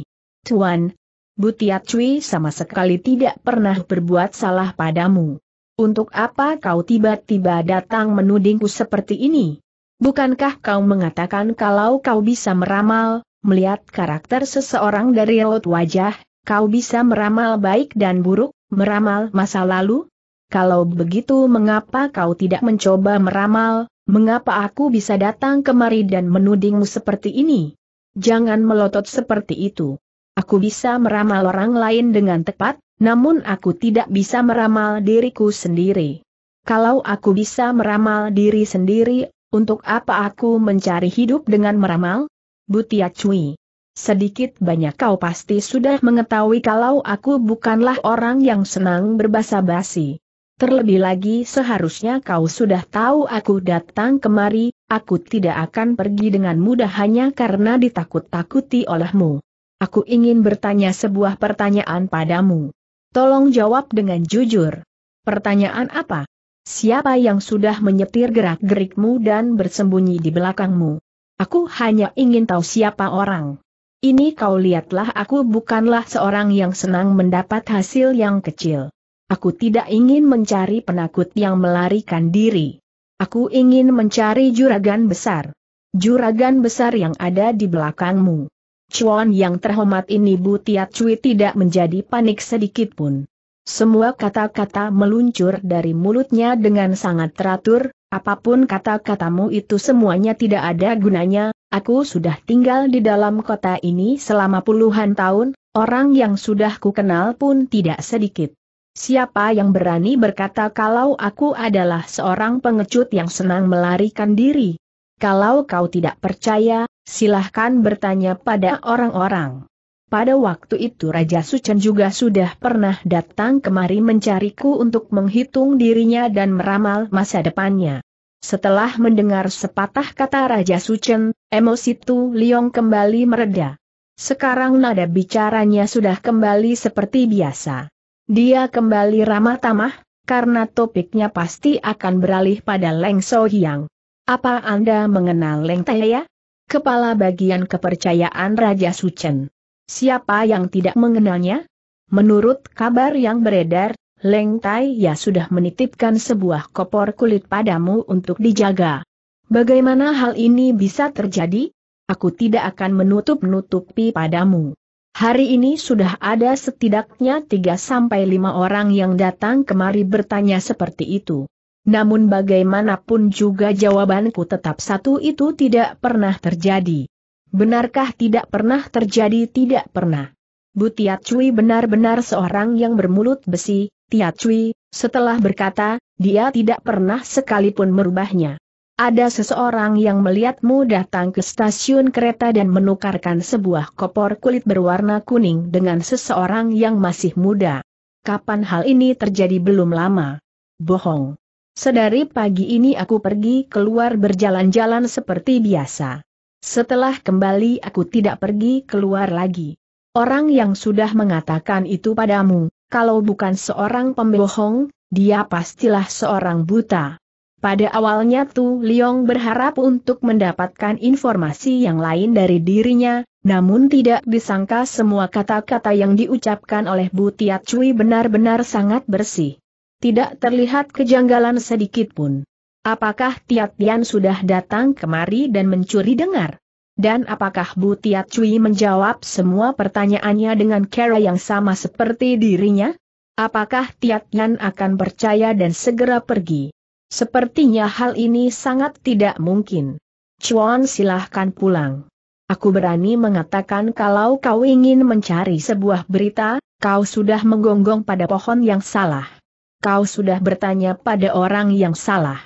Tuan, Butiat Cui sama sekali tidak pernah berbuat salah padamu. Untuk apa kau tiba-tiba datang menudingku seperti ini? Bukankah kau mengatakan kalau kau bisa meramal, melihat karakter seseorang dari raut wajah, kau bisa meramal baik dan buruk, meramal masa lalu? Kalau begitu mengapa kau tidak mencoba meramal, mengapa aku bisa datang kemari dan menudingmu seperti ini? Jangan melotot seperti itu. Aku bisa meramal orang lain dengan tepat, namun aku tidak bisa meramal diriku sendiri. Kalau aku bisa meramal diri sendiri, untuk apa aku mencari hidup dengan meramal? Butia Cui. Sedikit banyak kau pasti sudah mengetahui kalau aku bukanlah orang yang senang berbahasa basi Terlebih lagi seharusnya kau sudah tahu aku datang kemari, aku tidak akan pergi dengan mudah hanya karena ditakut-takuti olehmu. Aku ingin bertanya sebuah pertanyaan padamu. Tolong jawab dengan jujur. Pertanyaan apa? Siapa yang sudah menyetir gerak-gerikmu dan bersembunyi di belakangmu? Aku hanya ingin tahu siapa orang. Ini kau lihatlah aku bukanlah seorang yang senang mendapat hasil yang kecil. Aku tidak ingin mencari penakut yang melarikan diri. Aku ingin mencari juragan besar. Juragan besar yang ada di belakangmu. Cuan yang terhormat ini Butiat Cui tidak menjadi panik sedikit pun. Semua kata-kata meluncur dari mulutnya dengan sangat teratur, apapun kata-katamu itu semuanya tidak ada gunanya, aku sudah tinggal di dalam kota ini selama puluhan tahun, orang yang sudah kukenal pun tidak sedikit. Siapa yang berani berkata kalau aku adalah seorang pengecut yang senang melarikan diri? Kalau kau tidak percaya, silahkan bertanya pada orang-orang. Pada waktu itu Raja Sucen juga sudah pernah datang kemari mencariku untuk menghitung dirinya dan meramal masa depannya. Setelah mendengar sepatah kata Raja Sucen, emosi Tu Liong kembali mereda. Sekarang nada bicaranya sudah kembali seperti biasa. Dia kembali ramah tamah, karena topiknya pasti akan beralih pada Leng So Apa Anda mengenal Leng Taya? kepala bagian kepercayaan Raja Suchen. Siapa yang tidak mengenalnya? Menurut kabar yang beredar, Leng Tai Ya sudah menitipkan sebuah kopor kulit padamu untuk dijaga. Bagaimana hal ini bisa terjadi? Aku tidak akan menutup-nutupi padamu. Hari ini sudah ada setidaknya 3 sampai 5 orang yang datang kemari bertanya seperti itu. Namun bagaimanapun juga jawabanku tetap satu itu tidak pernah terjadi. Benarkah tidak pernah terjadi tidak pernah? Bu Tiat Cui benar-benar seorang yang bermulut besi, Tiat Cui, setelah berkata, dia tidak pernah sekalipun merubahnya. Ada seseorang yang melihatmu datang ke stasiun kereta dan menukarkan sebuah kopor kulit berwarna kuning dengan seseorang yang masih muda. Kapan hal ini terjadi belum lama? Bohong. Sedari pagi ini aku pergi keluar berjalan-jalan seperti biasa. Setelah kembali aku tidak pergi keluar lagi. Orang yang sudah mengatakan itu padamu, kalau bukan seorang pembohong, dia pastilah seorang buta. Pada awalnya Tu Liong berharap untuk mendapatkan informasi yang lain dari dirinya, namun tidak disangka semua kata-kata yang diucapkan oleh Butiat Cui benar-benar sangat bersih tidak terlihat kejanggalan sedikit pun. Apakah Tiat Tian sudah datang kemari dan mencuri dengar? Dan apakah Bu Tiat Cui menjawab semua pertanyaannya dengan cara yang sama seperti dirinya? Apakah Tiat Tian akan percaya dan segera pergi? Sepertinya hal ini sangat tidak mungkin. Chuan silahkan pulang. Aku berani mengatakan kalau kau ingin mencari sebuah berita, kau sudah menggonggong pada pohon yang salah kau sudah bertanya pada orang yang salah.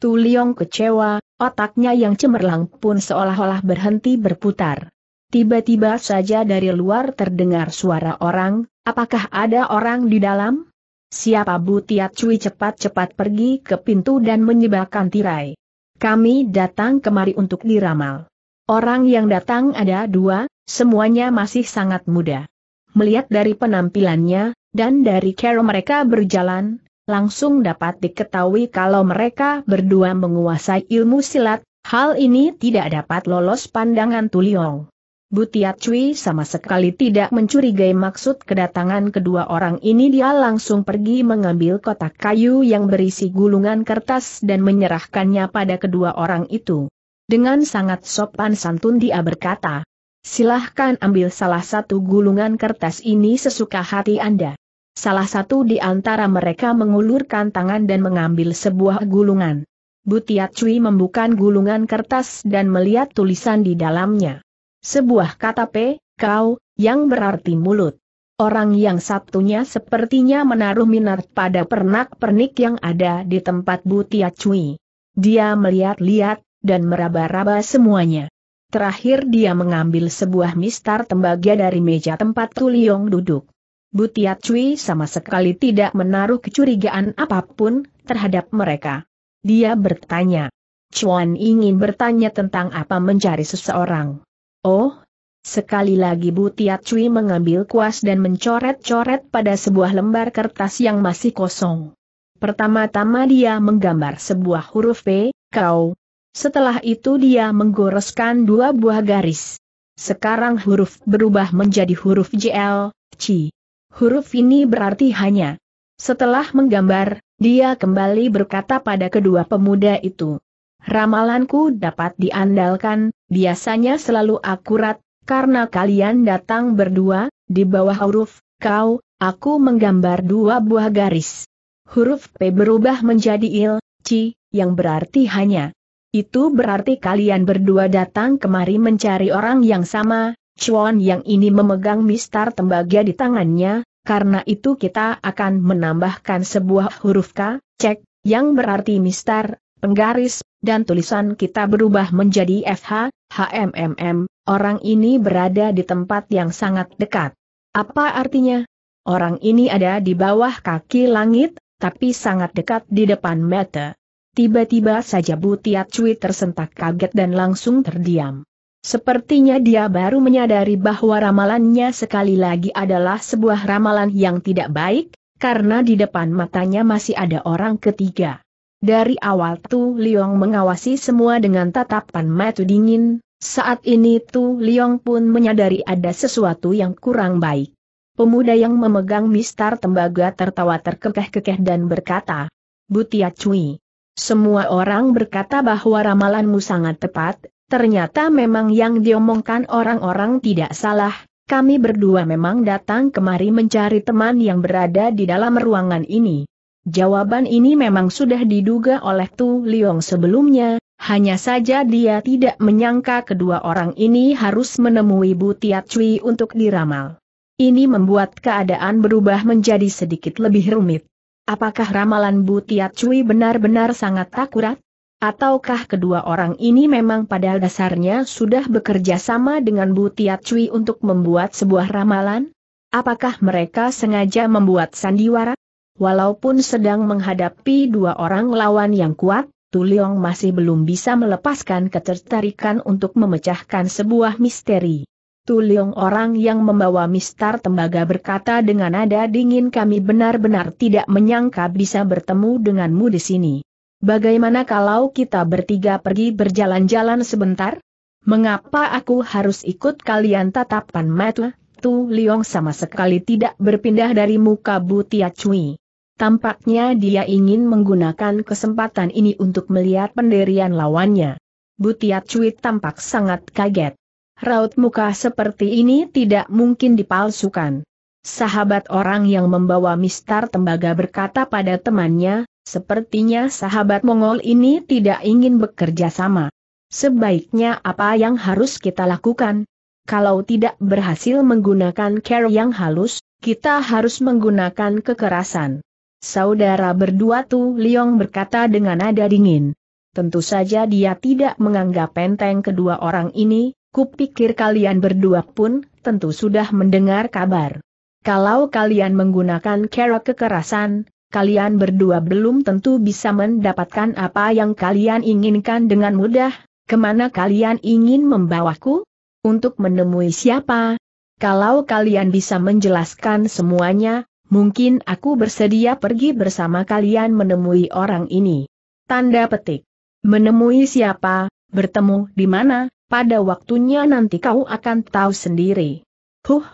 Tu Liong kecewa, otaknya yang cemerlang pun seolah-olah berhenti berputar. Tiba-tiba saja dari luar terdengar suara orang, apakah ada orang di dalam? Siapa Bu Tiat Cui cepat-cepat pergi ke pintu dan menyebarkan tirai. Kami datang kemari untuk diramal. Orang yang datang ada dua, semuanya masih sangat muda. Melihat dari penampilannya, dan dari cara mereka berjalan, langsung dapat diketahui kalau mereka berdua menguasai ilmu silat, hal ini tidak dapat lolos pandangan Tuliong. Butiat Cui sama sekali tidak mencurigai maksud kedatangan kedua orang ini dia langsung pergi mengambil kotak kayu yang berisi gulungan kertas dan menyerahkannya pada kedua orang itu. Dengan sangat sopan santun dia berkata, silahkan ambil salah satu gulungan kertas ini sesuka hati Anda. Salah satu di antara mereka mengulurkan tangan dan mengambil sebuah gulungan. Butiat Cui membuka gulungan kertas dan melihat tulisan di dalamnya. Sebuah kata P, kau, yang berarti mulut. Orang yang satunya sepertinya menaruh minat pada pernak-pernik yang ada di tempat Butiat Cui. Dia melihat-lihat, dan meraba-raba semuanya. Terakhir dia mengambil sebuah mistar tembaga dari meja tempat Tuliong duduk. Butia Cui sama sekali tidak menaruh kecurigaan apapun terhadap mereka. Dia bertanya. Chuan ingin bertanya tentang apa mencari seseorang. Oh, sekali lagi Butia Cui mengambil kuas dan mencoret-coret pada sebuah lembar kertas yang masih kosong. Pertama-tama dia menggambar sebuah huruf V, kau. Setelah itu dia menggoreskan dua buah garis. Sekarang huruf berubah menjadi huruf JL, C. Huruf ini berarti hanya. Setelah menggambar, dia kembali berkata pada kedua pemuda itu. Ramalanku dapat diandalkan, biasanya selalu akurat, karena kalian datang berdua, di bawah huruf, kau, aku menggambar dua buah garis. Huruf P berubah menjadi il, ci, yang berarti hanya. Itu berarti kalian berdua datang kemari mencari orang yang sama, Chuan yang ini memegang mistar tembaga di tangannya, karena itu kita akan menambahkan sebuah huruf K, cek, yang berarti mistar, penggaris, dan tulisan kita berubah menjadi FH, HMMM, orang ini berada di tempat yang sangat dekat. Apa artinya? Orang ini ada di bawah kaki langit, tapi sangat dekat di depan mata. Tiba-tiba saja bu Butiat Cui tersentak kaget dan langsung terdiam. Sepertinya dia baru menyadari bahwa ramalannya sekali lagi adalah sebuah ramalan yang tidak baik, karena di depan matanya masih ada orang ketiga. Dari awal Tu Liong mengawasi semua dengan tatapan mata dingin, saat ini Tu Liong pun menyadari ada sesuatu yang kurang baik. Pemuda yang memegang mistar tembaga tertawa terkekeh-kekeh dan berkata, Butia Cui. Semua orang berkata bahwa ramalanmu sangat tepat, Ternyata memang yang diomongkan orang-orang tidak salah, kami berdua memang datang kemari mencari teman yang berada di dalam ruangan ini. Jawaban ini memang sudah diduga oleh Tu Liong sebelumnya, hanya saja dia tidak menyangka kedua orang ini harus menemui Bu Tiat Cui untuk diramal. Ini membuat keadaan berubah menjadi sedikit lebih rumit. Apakah ramalan Bu Tiat Cui benar-benar sangat akurat? Ataukah kedua orang ini memang pada dasarnya sudah bekerja sama dengan Bu Tiat Cui untuk membuat sebuah ramalan? Apakah mereka sengaja membuat sandiwara? Walaupun sedang menghadapi dua orang lawan yang kuat, Tuliong masih belum bisa melepaskan ketertarikan untuk memecahkan sebuah misteri. Tuliong orang yang membawa mistar tembaga berkata dengan nada dingin kami benar-benar tidak menyangka bisa bertemu denganmu di sini. Bagaimana kalau kita bertiga pergi berjalan-jalan sebentar? Mengapa aku harus ikut kalian tatapan mata? Tu Liong sama sekali tidak berpindah dari muka Butia Cui. Tampaknya dia ingin menggunakan kesempatan ini untuk melihat penderian lawannya. Butia Cui tampak sangat kaget. Raut muka seperti ini tidak mungkin dipalsukan. Sahabat orang yang membawa mistar tembaga berkata pada temannya, Sepertinya sahabat Mongol ini tidak ingin bekerja sama. Sebaiknya apa yang harus kita lakukan? Kalau tidak berhasil menggunakan care yang halus, kita harus menggunakan kekerasan. Saudara berdua Tu Liong berkata dengan nada dingin. Tentu saja dia tidak menganggap penteng kedua orang ini, kupikir kalian berdua pun tentu sudah mendengar kabar. Kalau kalian menggunakan cara kekerasan, kalian berdua belum tentu bisa mendapatkan apa yang kalian inginkan dengan mudah, kemana kalian ingin membawaku? Untuk menemui siapa? Kalau kalian bisa menjelaskan semuanya, mungkin aku bersedia pergi bersama kalian menemui orang ini. Tanda petik. Menemui siapa, bertemu di mana, pada waktunya nanti kau akan tahu sendiri. Huh,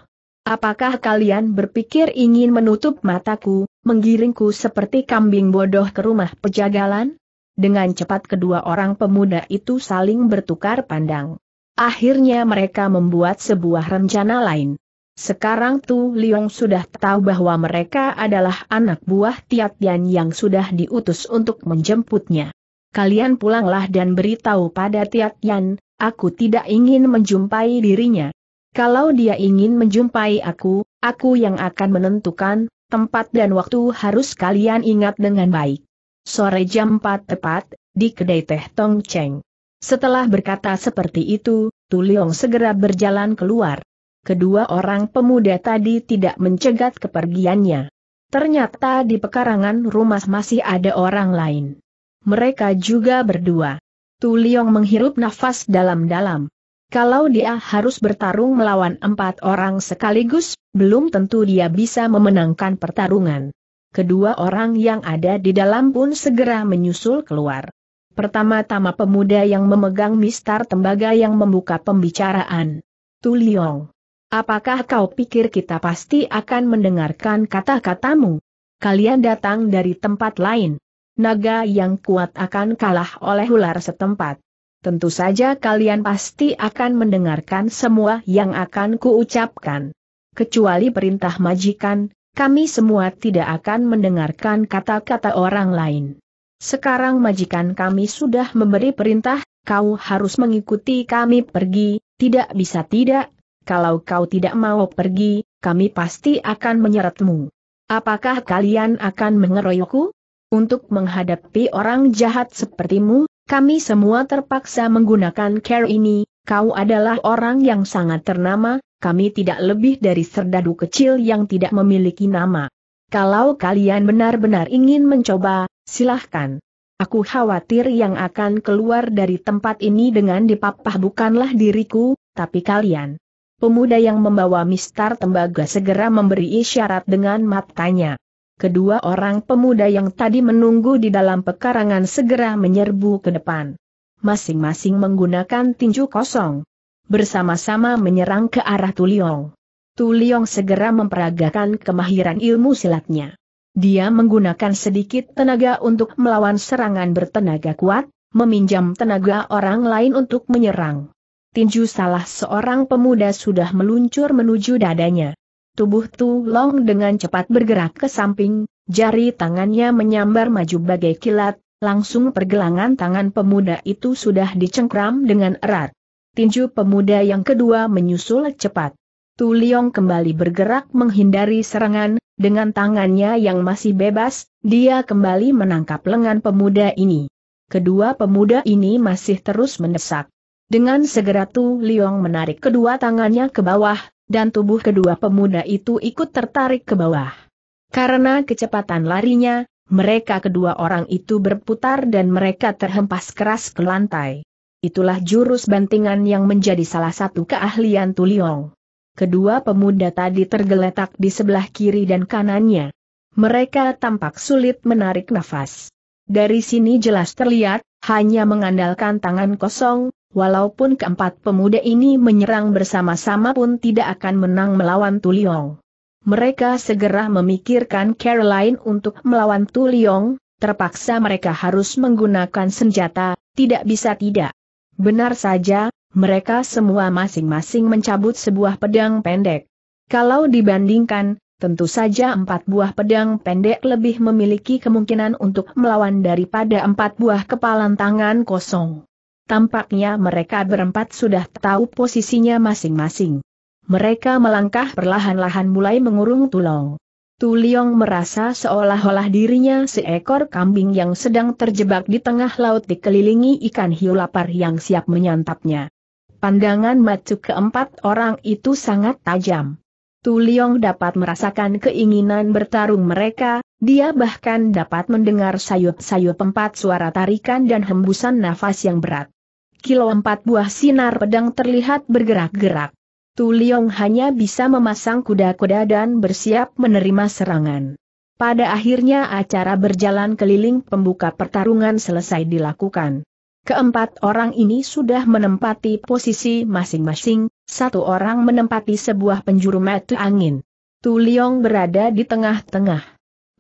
apakah kalian berpikir ingin menutup mataku, menggiringku seperti kambing bodoh ke rumah pejagalan? Dengan cepat kedua orang pemuda itu saling bertukar pandang. Akhirnya mereka membuat sebuah rencana lain. Sekarang Tu Liong sudah tahu bahwa mereka adalah anak buah Tian yang sudah diutus untuk menjemputnya. Kalian pulanglah dan beritahu pada Tian, aku tidak ingin menjumpai dirinya. Kalau dia ingin menjumpai aku, aku yang akan menentukan, tempat dan waktu harus kalian ingat dengan baik. Sore jam 4 tepat, di kedai teh Tong Cheng. Setelah berkata seperti itu, Tu Tuliong segera berjalan keluar. Kedua orang pemuda tadi tidak mencegat kepergiannya. Ternyata di pekarangan rumah masih ada orang lain. Mereka juga berdua. Tu Tuliong menghirup nafas dalam-dalam. Kalau dia harus bertarung melawan empat orang sekaligus, belum tentu dia bisa memenangkan pertarungan. Kedua orang yang ada di dalam pun segera menyusul keluar. Pertama-tama pemuda yang memegang mistar tembaga yang membuka pembicaraan. Tu Liong. Apakah kau pikir kita pasti akan mendengarkan kata-katamu? Kalian datang dari tempat lain. Naga yang kuat akan kalah oleh ular setempat tentu saja kalian pasti akan mendengarkan semua yang akan kuucapkan. Kecuali perintah majikan, kami semua tidak akan mendengarkan kata-kata orang lain. Sekarang majikan kami sudah memberi perintah, kau harus mengikuti kami pergi, tidak bisa tidak, kalau kau tidak mau pergi, kami pasti akan menyeretmu. Apakah kalian akan mengeroyokku? Untuk menghadapi orang jahat sepertimu, kami semua terpaksa menggunakan care ini, kau adalah orang yang sangat ternama, kami tidak lebih dari serdadu kecil yang tidak memiliki nama. Kalau kalian benar-benar ingin mencoba, silahkan. Aku khawatir yang akan keluar dari tempat ini dengan dipapah bukanlah diriku, tapi kalian. Pemuda yang membawa mistar tembaga segera memberi isyarat dengan matanya kedua orang pemuda yang tadi menunggu di dalam pekarangan segera menyerbu ke depan. Masing-masing menggunakan tinju kosong. Bersama-sama menyerang ke arah Tuliong. Tuliong segera memperagakan kemahiran ilmu silatnya. Dia menggunakan sedikit tenaga untuk melawan serangan bertenaga kuat, meminjam tenaga orang lain untuk menyerang. Tinju salah seorang pemuda sudah meluncur menuju dadanya. Tubuh Tu Long dengan cepat bergerak ke samping, jari tangannya menyambar maju bagai kilat, langsung pergelangan tangan pemuda itu sudah dicengkram dengan erat. Tinju pemuda yang kedua menyusul cepat. Tu Liong kembali bergerak menghindari serangan, dengan tangannya yang masih bebas, dia kembali menangkap lengan pemuda ini. Kedua pemuda ini masih terus mendesak. Dengan segera Tu Liong menarik kedua tangannya ke bawah, dan tubuh kedua pemuda itu ikut tertarik ke bawah. Karena kecepatan larinya, mereka kedua orang itu berputar dan mereka terhempas keras ke lantai. Itulah jurus bantingan yang menjadi salah satu keahlian Tuliong. Kedua pemuda tadi tergeletak di sebelah kiri dan kanannya. Mereka tampak sulit menarik nafas. Dari sini jelas terlihat, hanya mengandalkan tangan kosong, Walaupun keempat pemuda ini menyerang bersama-sama pun tidak akan menang melawan Tuliong. Mereka segera memikirkan Caroline untuk melawan Tuliong, terpaksa mereka harus menggunakan senjata, tidak bisa tidak. Benar saja, mereka semua masing-masing mencabut sebuah pedang pendek. Kalau dibandingkan, tentu saja empat buah pedang pendek lebih memiliki kemungkinan untuk melawan daripada empat buah kepalan tangan kosong tampaknya mereka berempat sudah tahu posisinya masing-masing. Mereka melangkah perlahan-lahan mulai mengurung Tulong. Tuliong merasa seolah-olah dirinya seekor kambing yang sedang terjebak di tengah laut dikelilingi ikan hiu lapar yang siap menyantapnya. Pandangan macu keempat orang itu sangat tajam. Tuliong dapat merasakan keinginan bertarung mereka, dia bahkan dapat mendengar sayup-sayup empat suara tarikan dan hembusan nafas yang berat kilo empat buah sinar pedang terlihat bergerak-gerak. Tu Liong hanya bisa memasang kuda-kuda dan bersiap menerima serangan. Pada akhirnya acara berjalan keliling pembuka pertarungan selesai dilakukan. Keempat orang ini sudah menempati posisi masing-masing, satu orang menempati sebuah penjuru mata angin. Tu Liong berada di tengah-tengah.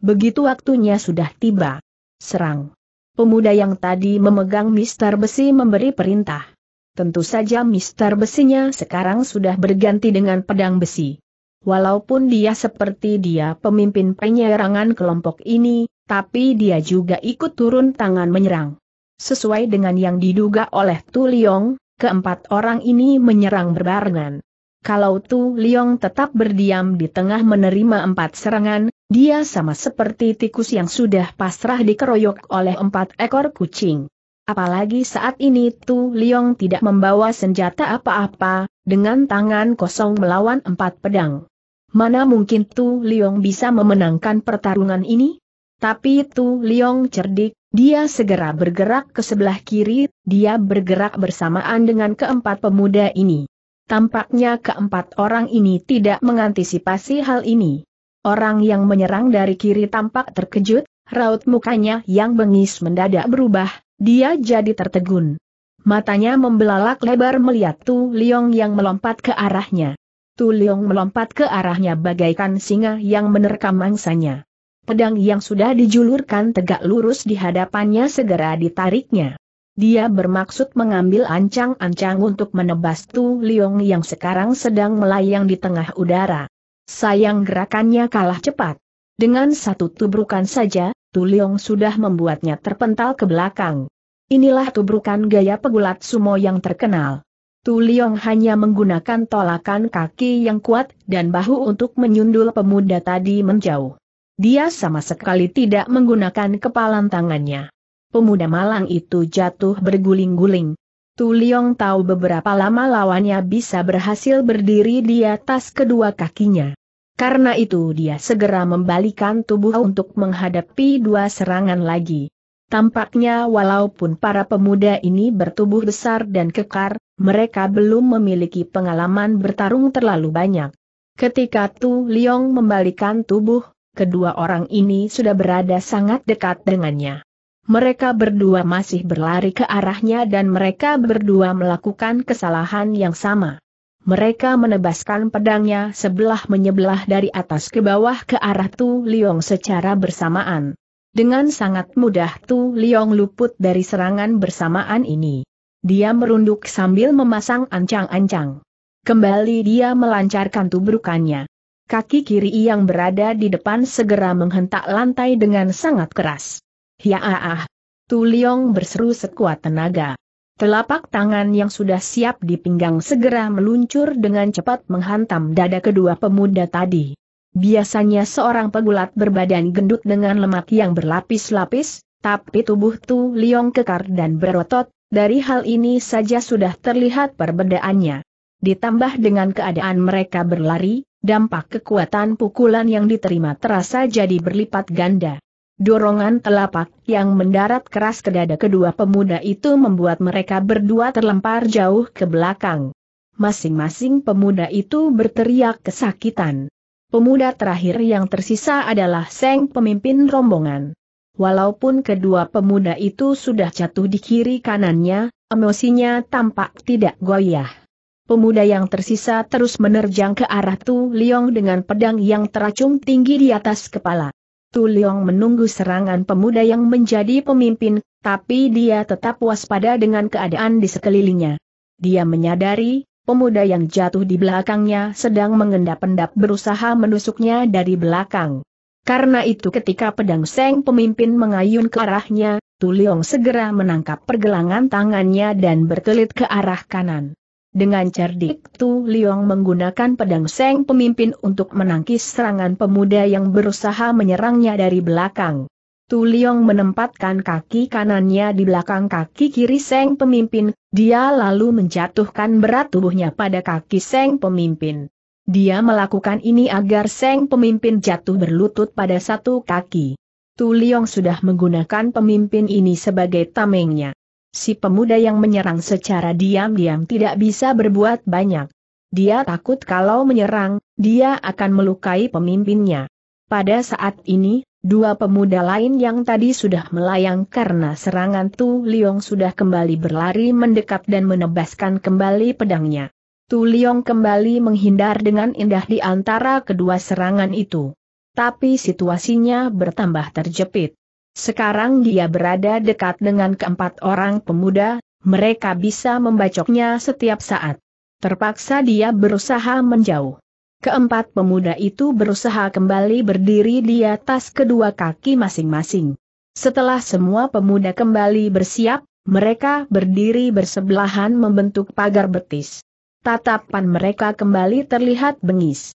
Begitu waktunya sudah tiba. Serang. Pemuda yang tadi memegang mister besi memberi perintah. Tentu saja mister besinya sekarang sudah berganti dengan pedang besi. Walaupun dia seperti dia pemimpin penyerangan kelompok ini, tapi dia juga ikut turun tangan menyerang. Sesuai dengan yang diduga oleh Tuliong, keempat orang ini menyerang berbarengan. Kalau Tu Liong tetap berdiam di tengah menerima empat serangan, dia sama seperti tikus yang sudah pasrah dikeroyok oleh empat ekor kucing. Apalagi saat ini Tu Liong tidak membawa senjata apa-apa, dengan tangan kosong melawan empat pedang. Mana mungkin Tu Liong bisa memenangkan pertarungan ini? Tapi Tu Liong cerdik, dia segera bergerak ke sebelah kiri, dia bergerak bersamaan dengan keempat pemuda ini. Tampaknya keempat orang ini tidak mengantisipasi hal ini. Orang yang menyerang dari kiri tampak terkejut, raut mukanya yang bengis mendadak berubah, dia jadi tertegun. Matanya membelalak lebar melihat Tu Liong yang melompat ke arahnya. Tu Liong melompat ke arahnya bagaikan singa yang menerkam mangsanya. Pedang yang sudah dijulurkan tegak lurus di hadapannya segera ditariknya. Dia bermaksud mengambil ancang-ancang untuk menebas Tu Liong yang sekarang sedang melayang di tengah udara. Sayang gerakannya kalah cepat. Dengan satu tubrukan saja, Tu Liong sudah membuatnya terpental ke belakang. Inilah tubrukan gaya pegulat sumo yang terkenal. Tu Liong hanya menggunakan tolakan kaki yang kuat dan bahu untuk menyundul pemuda tadi menjauh. Dia sama sekali tidak menggunakan kepalan tangannya pemuda malang itu jatuh berguling-guling. Tu Liong tahu beberapa lama lawannya bisa berhasil berdiri di atas kedua kakinya. Karena itu dia segera membalikan tubuh untuk menghadapi dua serangan lagi. Tampaknya walaupun para pemuda ini bertubuh besar dan kekar, mereka belum memiliki pengalaman bertarung terlalu banyak. Ketika Tu Liong membalikan tubuh, kedua orang ini sudah berada sangat dekat dengannya mereka berdua masih berlari ke arahnya dan mereka berdua melakukan kesalahan yang sama. Mereka menebaskan pedangnya sebelah menyebelah dari atas ke bawah ke arah Tu Liong secara bersamaan. Dengan sangat mudah Tu Liong luput dari serangan bersamaan ini. Dia merunduk sambil memasang ancang-ancang. Kembali dia melancarkan tubrukannya. Kaki kiri yang berada di depan segera menghentak lantai dengan sangat keras. Ya ah ah. Tu Liong berseru sekuat tenaga. Telapak tangan yang sudah siap di pinggang segera meluncur dengan cepat menghantam dada kedua pemuda tadi. Biasanya seorang pegulat berbadan gendut dengan lemak yang berlapis-lapis, tapi tubuh Tu Liong kekar dan berotot, dari hal ini saja sudah terlihat perbedaannya. Ditambah dengan keadaan mereka berlari, dampak kekuatan pukulan yang diterima terasa jadi berlipat ganda. Dorongan telapak yang mendarat keras ke dada kedua pemuda itu membuat mereka berdua terlempar jauh ke belakang. Masing-masing pemuda itu berteriak kesakitan. Pemuda terakhir yang tersisa adalah Seng pemimpin rombongan. Walaupun kedua pemuda itu sudah jatuh di kiri kanannya, emosinya tampak tidak goyah. Pemuda yang tersisa terus menerjang ke arah Tu Liong dengan pedang yang teracung tinggi di atas kepala. Tu Leong menunggu serangan pemuda yang menjadi pemimpin, tapi dia tetap waspada dengan keadaan di sekelilingnya. Dia menyadari, pemuda yang jatuh di belakangnya sedang mengendap-endap berusaha menusuknya dari belakang. Karena itu ketika pedang Seng pemimpin mengayun ke arahnya, Tu Leong segera menangkap pergelangan tangannya dan berkelit ke arah kanan. Dengan cerdik Tu Liong menggunakan pedang Seng pemimpin untuk menangkis serangan pemuda yang berusaha menyerangnya dari belakang. Tu Liong menempatkan kaki kanannya di belakang kaki kiri Seng pemimpin, dia lalu menjatuhkan berat tubuhnya pada kaki Seng pemimpin. Dia melakukan ini agar Seng pemimpin jatuh berlutut pada satu kaki. Tu Liong sudah menggunakan pemimpin ini sebagai tamengnya si pemuda yang menyerang secara diam-diam tidak bisa berbuat banyak. Dia takut kalau menyerang, dia akan melukai pemimpinnya. Pada saat ini, dua pemuda lain yang tadi sudah melayang karena serangan Tu Liong sudah kembali berlari mendekat dan menebaskan kembali pedangnya. Tu Liong kembali menghindar dengan indah di antara kedua serangan itu. Tapi situasinya bertambah terjepit. Sekarang dia berada dekat dengan keempat orang pemuda, mereka bisa membacoknya setiap saat. Terpaksa dia berusaha menjauh. Keempat pemuda itu berusaha kembali berdiri di atas kedua kaki masing-masing. Setelah semua pemuda kembali bersiap, mereka berdiri bersebelahan membentuk pagar betis. Tatapan mereka kembali terlihat bengis.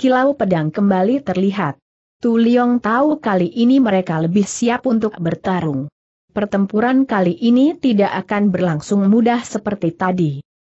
Kilau pedang kembali terlihat. Tu Liong tahu kali ini mereka lebih siap untuk bertarung. Pertempuran kali ini tidak akan berlangsung mudah seperti tadi.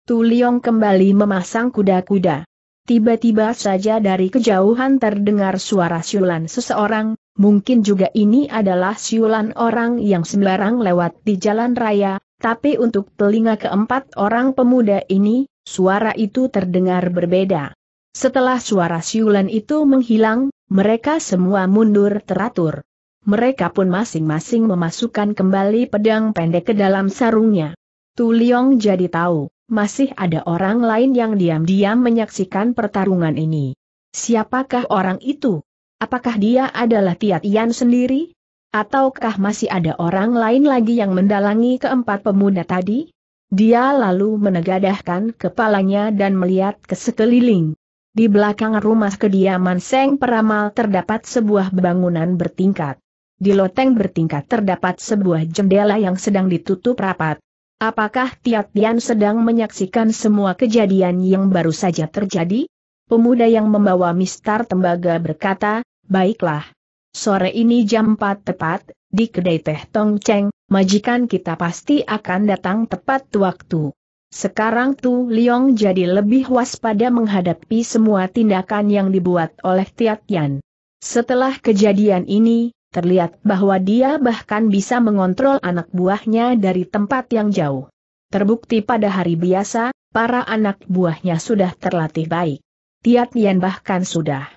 Tu Liong kembali memasang kuda-kuda. Tiba-tiba saja dari kejauhan terdengar suara siulan seseorang, mungkin juga ini adalah siulan orang yang sembarang lewat di jalan raya, tapi untuk telinga keempat orang pemuda ini, suara itu terdengar berbeda. Setelah suara siulan itu menghilang, mereka semua mundur teratur. Mereka pun masing-masing memasukkan kembali pedang pendek ke dalam sarungnya. Tu Liong jadi tahu, masih ada orang lain yang diam-diam menyaksikan pertarungan ini. Siapakah orang itu? Apakah dia adalah Tiat Yan sendiri? Ataukah masih ada orang lain lagi yang mendalangi keempat pemuda tadi? Dia lalu menegadahkan kepalanya dan melihat ke sekeliling. Di belakang rumah kediaman Seng Peramal terdapat sebuah bangunan bertingkat. Di loteng bertingkat terdapat sebuah jendela yang sedang ditutup rapat. Apakah Tiat Tian sedang menyaksikan semua kejadian yang baru saja terjadi? Pemuda yang membawa mistar tembaga berkata, baiklah. Sore ini jam 4 tepat, di kedai teh Tong Cheng, majikan kita pasti akan datang tepat waktu. Sekarang Tu Liong jadi lebih waspada menghadapi semua tindakan yang dibuat oleh Tiat Yan. Setelah kejadian ini, terlihat bahwa dia bahkan bisa mengontrol anak buahnya dari tempat yang jauh. Terbukti pada hari biasa, para anak buahnya sudah terlatih baik. Tiat Yan bahkan sudah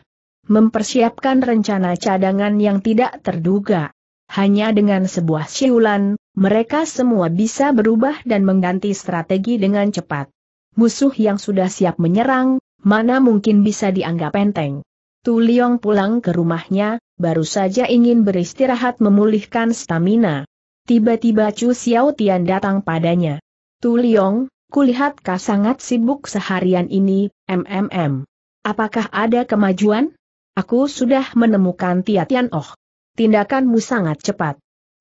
mempersiapkan rencana cadangan yang tidak terduga. Hanya dengan sebuah siulan, mereka semua bisa berubah dan mengganti strategi dengan cepat. Musuh yang sudah siap menyerang, mana mungkin bisa dianggap enteng. Tu Liong pulang ke rumahnya, baru saja ingin beristirahat memulihkan stamina. Tiba-tiba Chu Xiao Tian datang padanya. Tu Liong, kulihat kau sangat sibuk seharian ini, MMM. Apakah ada kemajuan? Aku sudah menemukan Tia Tian Oh tindakanmu sangat cepat.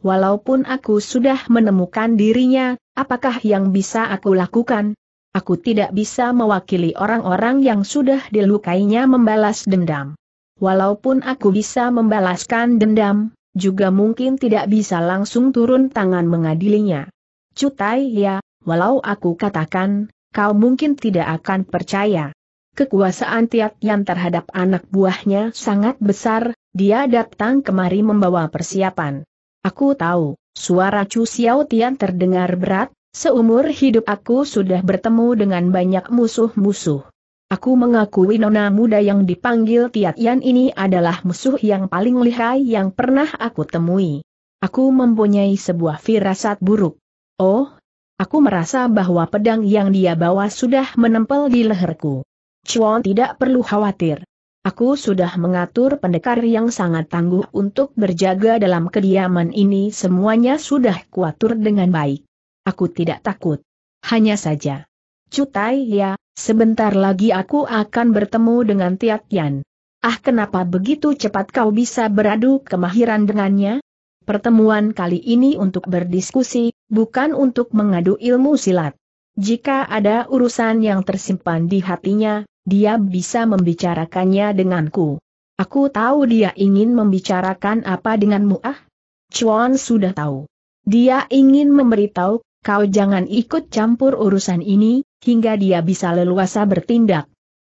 Walaupun aku sudah menemukan dirinya, apakah yang bisa aku lakukan? Aku tidak bisa mewakili orang-orang yang sudah dilukainya membalas dendam. Walaupun aku bisa membalaskan dendam, juga mungkin tidak bisa langsung turun tangan mengadilinya. Cutai ya, walau aku katakan, kau mungkin tidak akan percaya kekuasaan Tiat Yan terhadap anak buahnya sangat besar, dia datang kemari membawa persiapan. Aku tahu, suara Chu Xiao Tian terdengar berat, seumur hidup aku sudah bertemu dengan banyak musuh-musuh. Aku mengakui nona muda yang dipanggil Tiat Yan ini adalah musuh yang paling lihai yang pernah aku temui. Aku mempunyai sebuah firasat buruk. Oh, aku merasa bahwa pedang yang dia bawa sudah menempel di leherku. Chuan tidak perlu khawatir. Aku sudah mengatur pendekar yang sangat tangguh untuk berjaga dalam kediaman ini semuanya sudah kuatur dengan baik. Aku tidak takut. Hanya saja. Cutai ya, sebentar lagi aku akan bertemu dengan Tiatian. Ah kenapa begitu cepat kau bisa beradu kemahiran dengannya? Pertemuan kali ini untuk berdiskusi, bukan untuk mengadu ilmu silat. Jika ada urusan yang tersimpan di hatinya, dia bisa membicarakannya denganku. Aku tahu dia ingin membicarakan apa denganmu ah? Chuan sudah tahu. Dia ingin memberitahu, kau jangan ikut campur urusan ini, hingga dia bisa leluasa bertindak.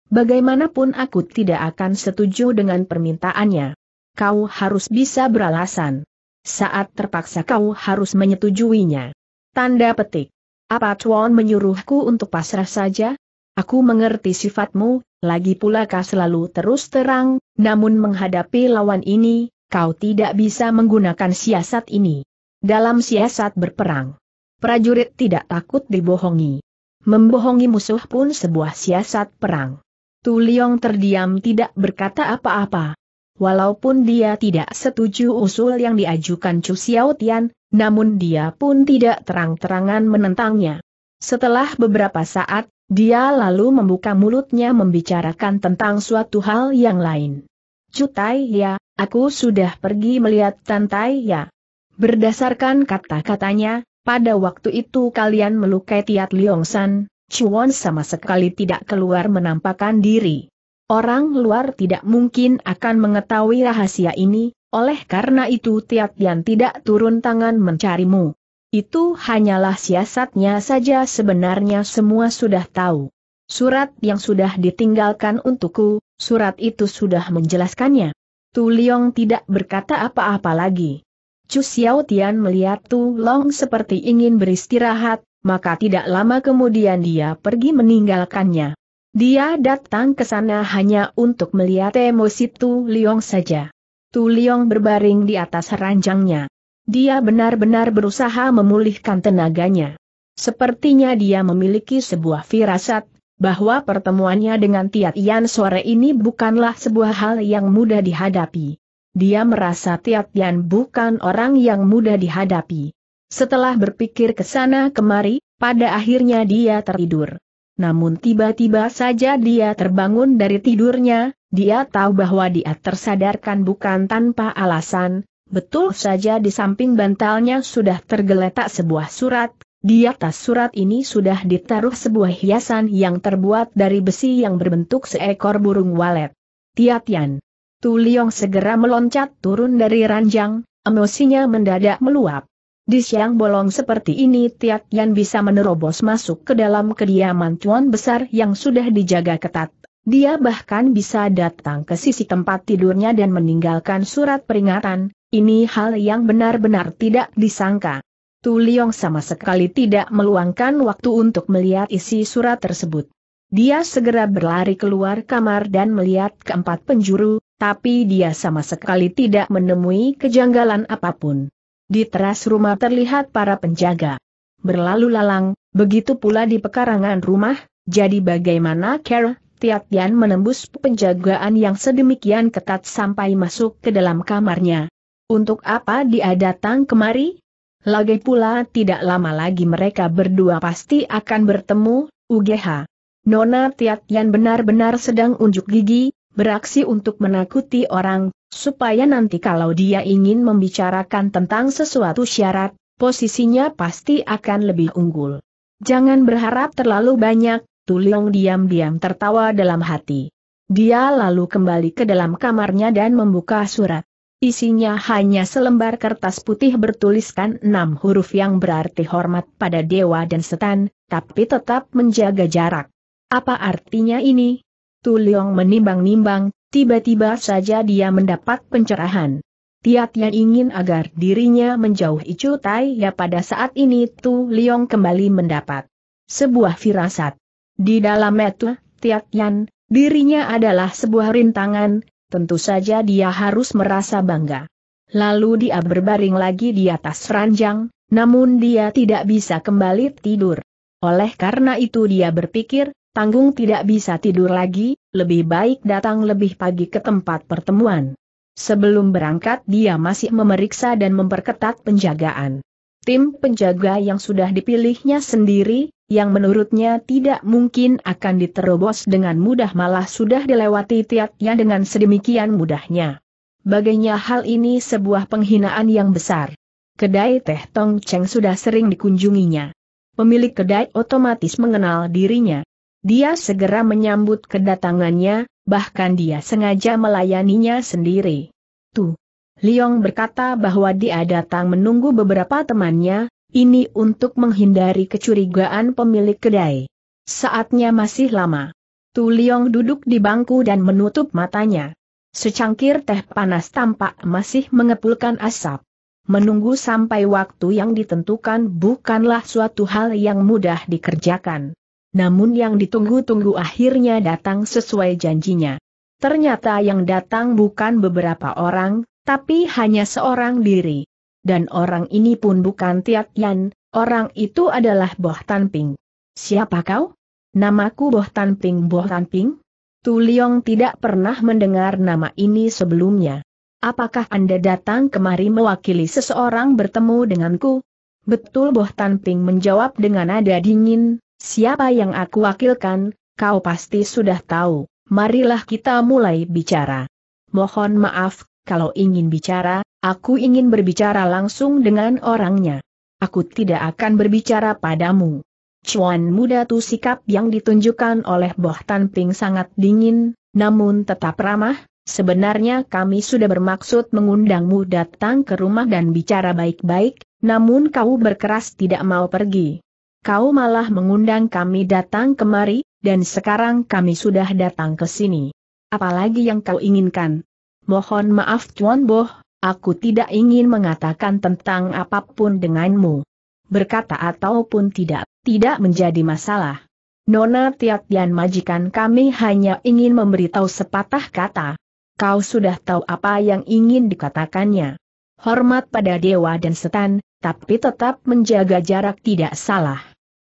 Bagaimanapun aku tidak akan setuju dengan permintaannya. Kau harus bisa beralasan. Saat terpaksa kau harus menyetujuinya. Tanda petik. Apa Chuan menyuruhku untuk pasrah saja? Aku mengerti sifatmu, lagi pula kau selalu terus terang, namun menghadapi lawan ini, kau tidak bisa menggunakan siasat ini. Dalam siasat berperang, prajurit tidak takut dibohongi. Membohongi musuh pun sebuah siasat perang. Tu Tuliong terdiam tidak berkata apa-apa. Walaupun dia tidak setuju usul yang diajukan Chu Xiao Tian, namun dia pun tidak terang-terangan menentangnya. Setelah beberapa saat, dia lalu membuka mulutnya membicarakan tentang suatu hal yang lain. Cutai ya, aku sudah pergi melihat Tantai ya. Berdasarkan kata-katanya, pada waktu itu kalian melukai Tiat Liongsan, Chuan sama sekali tidak keluar menampakkan diri. Orang luar tidak mungkin akan mengetahui rahasia ini, oleh karena itu Tiat Yan tidak turun tangan mencarimu. Itu hanyalah siasatnya saja sebenarnya semua sudah tahu. Surat yang sudah ditinggalkan untukku, surat itu sudah menjelaskannya. Tu Liong tidak berkata apa-apa lagi. Chu Xiao melihat Tu Long seperti ingin beristirahat, maka tidak lama kemudian dia pergi meninggalkannya. Dia datang ke sana hanya untuk melihat emosi Tu Liong saja. Tu Liong berbaring di atas ranjangnya. Dia benar-benar berusaha memulihkan tenaganya. Sepertinya dia memiliki sebuah firasat, bahwa pertemuannya dengan Tiat Yan sore ini bukanlah sebuah hal yang mudah dihadapi. Dia merasa Tiat Yan bukan orang yang mudah dihadapi. Setelah berpikir ke sana kemari, pada akhirnya dia tertidur. Namun tiba-tiba saja dia terbangun dari tidurnya, dia tahu bahwa dia tersadarkan bukan tanpa alasan, Betul saja di samping bantalnya sudah tergeletak sebuah surat, di atas surat ini sudah ditaruh sebuah hiasan yang terbuat dari besi yang berbentuk seekor burung walet. Tiatian. Liong segera meloncat turun dari ranjang, emosinya mendadak meluap. Di siang bolong seperti ini Tiat Yan bisa menerobos masuk ke dalam kediaman cuan besar yang sudah dijaga ketat. Dia bahkan bisa datang ke sisi tempat tidurnya dan meninggalkan surat peringatan, ini hal yang benar-benar tidak disangka. Tu Liong sama sekali tidak meluangkan waktu untuk melihat isi surat tersebut. Dia segera berlari keluar kamar dan melihat keempat penjuru, tapi dia sama sekali tidak menemui kejanggalan apapun. Di teras rumah terlihat para penjaga berlalu lalang, begitu pula di pekarangan rumah, jadi bagaimana Care Tiatian menembus penjagaan yang sedemikian ketat sampai masuk ke dalam kamarnya. Untuk apa dia datang kemari? Lagi pula tidak lama lagi mereka berdua pasti akan bertemu, UGH. Nona Tiatian benar-benar sedang unjuk gigi, beraksi untuk menakuti orang, supaya nanti kalau dia ingin membicarakan tentang sesuatu syarat, posisinya pasti akan lebih unggul. Jangan berharap terlalu banyak, Tuliong diam-diam tertawa dalam hati. Dia lalu kembali ke dalam kamarnya dan membuka surat. Isinya hanya selembar kertas putih bertuliskan enam huruf yang berarti hormat pada dewa dan setan, tapi tetap menjaga jarak. Apa artinya ini? Tuliong menimbang-nimbang, tiba-tiba saja dia mendapat pencerahan. Tiatnya ingin agar dirinya menjauhi Tai. ya pada saat ini Tu Liong kembali mendapat sebuah firasat. Di dalam metu, Tiatyan, dirinya adalah sebuah rintangan, tentu saja dia harus merasa bangga. Lalu dia berbaring lagi di atas ranjang, namun dia tidak bisa kembali tidur. Oleh karena itu dia berpikir, tanggung tidak bisa tidur lagi, lebih baik datang lebih pagi ke tempat pertemuan. Sebelum berangkat dia masih memeriksa dan memperketat penjagaan. Tim penjaga yang sudah dipilihnya sendiri, yang menurutnya tidak mungkin akan diterobos dengan mudah malah sudah dilewati yang dengan sedemikian mudahnya. Baginya hal ini sebuah penghinaan yang besar. Kedai teh Tong Cheng sudah sering dikunjunginya. Pemilik kedai otomatis mengenal dirinya. Dia segera menyambut kedatangannya, bahkan dia sengaja melayaninya sendiri. Tuh, Liong berkata bahwa dia datang menunggu beberapa temannya, ini untuk menghindari kecurigaan pemilik kedai. Saatnya masih lama. Tu Liong duduk di bangku dan menutup matanya. Secangkir teh panas tampak masih mengepulkan asap. Menunggu sampai waktu yang ditentukan bukanlah suatu hal yang mudah dikerjakan. Namun yang ditunggu-tunggu akhirnya datang sesuai janjinya. Ternyata yang datang bukan beberapa orang, tapi hanya seorang diri dan orang ini pun bukan Tiat Yan, orang itu adalah Boh Tan Ping. Siapa kau? Namaku Boh Tan Ping Boh Tan Ping? Tu Liong tidak pernah mendengar nama ini sebelumnya. Apakah Anda datang kemari mewakili seseorang bertemu denganku? Betul Boh Tan Ping menjawab dengan nada dingin, siapa yang aku wakilkan, kau pasti sudah tahu, marilah kita mulai bicara. Mohon maaf, kalau ingin bicara, Aku ingin berbicara langsung dengan orangnya. Aku tidak akan berbicara padamu. Cuan muda tu sikap yang ditunjukkan oleh Boh Tan Ping sangat dingin, namun tetap ramah, sebenarnya kami sudah bermaksud mengundangmu datang ke rumah dan bicara baik-baik, namun kau berkeras tidak mau pergi. Kau malah mengundang kami datang kemari, dan sekarang kami sudah datang ke sini. Apalagi yang kau inginkan? Mohon maaf Cuan Boh, Aku tidak ingin mengatakan tentang apapun denganmu. Berkata ataupun tidak, tidak menjadi masalah. Nona Tiatian majikan kami hanya ingin memberitahu sepatah kata. Kau sudah tahu apa yang ingin dikatakannya. Hormat pada dewa dan setan, tapi tetap menjaga jarak tidak salah.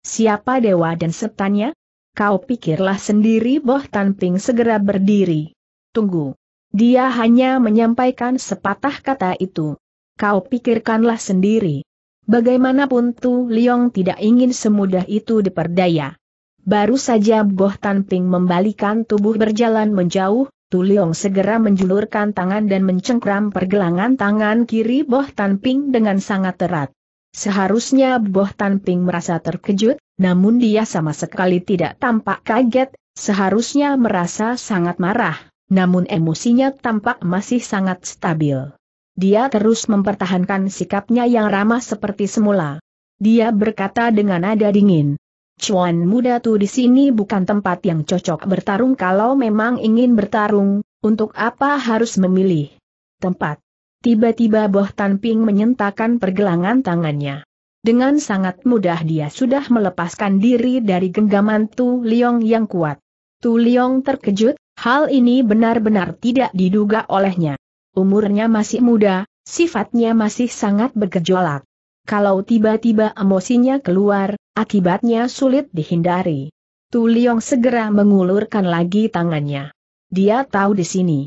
Siapa dewa dan setannya? Kau pikirlah sendiri Boh Tanping segera berdiri. Tunggu. Dia hanya menyampaikan sepatah kata itu. Kau pikirkanlah sendiri. Bagaimanapun Tu Liong tidak ingin semudah itu diperdaya. Baru saja Boh Tan Ping membalikan tubuh berjalan menjauh, Tu Liong segera menjulurkan tangan dan mencengkram pergelangan tangan kiri Boh Tan Ping dengan sangat erat. Seharusnya Boh Tan Ping merasa terkejut, namun dia sama sekali tidak tampak kaget, seharusnya merasa sangat marah namun emosinya tampak masih sangat stabil. Dia terus mempertahankan sikapnya yang ramah seperti semula. Dia berkata dengan nada dingin. Cuan muda tuh di sini bukan tempat yang cocok bertarung kalau memang ingin bertarung, untuk apa harus memilih tempat. Tiba-tiba Boh Tan Ping menyentakan pergelangan tangannya. Dengan sangat mudah dia sudah melepaskan diri dari genggaman Tu Liong yang kuat. Tu Liong terkejut, Hal ini benar-benar tidak diduga olehnya. Umurnya masih muda, sifatnya masih sangat bergejolak. Kalau tiba-tiba emosinya keluar, akibatnya sulit dihindari. Tu Liong segera mengulurkan lagi tangannya. Dia tahu di sini.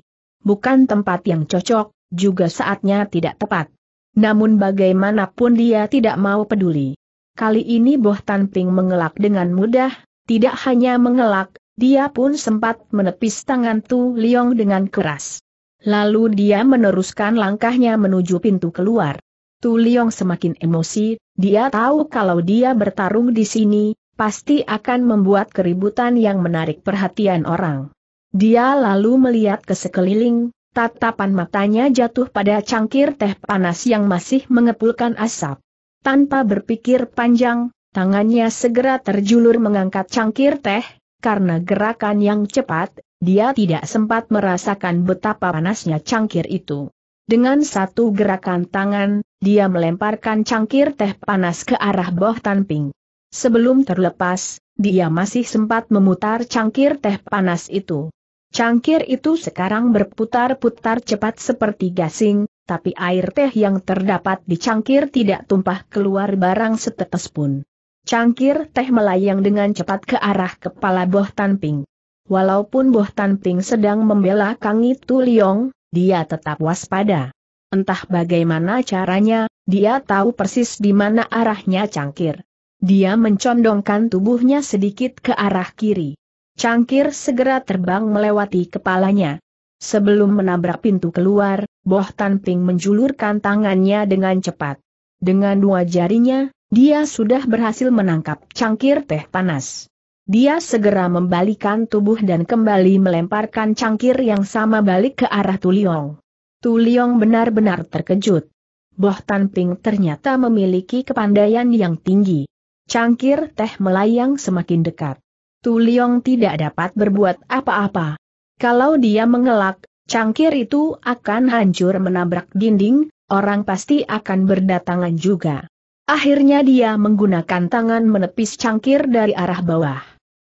Bukan tempat yang cocok, juga saatnya tidak tepat. Namun bagaimanapun dia tidak mau peduli. Kali ini Boh Tan mengelak dengan mudah, tidak hanya mengelak, dia pun sempat menepis tangan Tu Liong dengan keras. Lalu dia meneruskan langkahnya menuju pintu keluar. Tu Liong semakin emosi, dia tahu kalau dia bertarung di sini, pasti akan membuat keributan yang menarik perhatian orang. Dia lalu melihat ke sekeliling, tatapan matanya jatuh pada cangkir teh panas yang masih mengepulkan asap. Tanpa berpikir panjang, tangannya segera terjulur mengangkat cangkir teh, karena gerakan yang cepat, dia tidak sempat merasakan betapa panasnya cangkir itu. Dengan satu gerakan tangan, dia melemparkan cangkir teh panas ke arah Boh Tanping. Sebelum terlepas, dia masih sempat memutar cangkir teh panas itu. Cangkir itu sekarang berputar-putar cepat seperti gasing, tapi air teh yang terdapat di cangkir tidak tumpah keluar barang setetes pun. Cangkir teh melayang dengan cepat ke arah kepala Boh Tan Walaupun Boh Tan sedang membela Kang Itu Liong, dia tetap waspada. Entah bagaimana caranya, dia tahu persis di mana arahnya cangkir. Dia mencondongkan tubuhnya sedikit ke arah kiri. Cangkir segera terbang melewati kepalanya. Sebelum menabrak pintu keluar, Boh Tan menjulurkan tangannya dengan cepat. Dengan dua jarinya, dia sudah berhasil menangkap cangkir teh panas. Dia segera membalikan tubuh dan kembali melemparkan cangkir yang sama balik ke arah Tuliong. Tuliong benar-benar terkejut. Boh Tan ternyata memiliki kepandaian yang tinggi. Cangkir teh melayang semakin dekat. Tuliong tidak dapat berbuat apa-apa. Kalau dia mengelak, cangkir itu akan hancur menabrak dinding, orang pasti akan berdatangan juga. Akhirnya dia menggunakan tangan menepis cangkir dari arah bawah.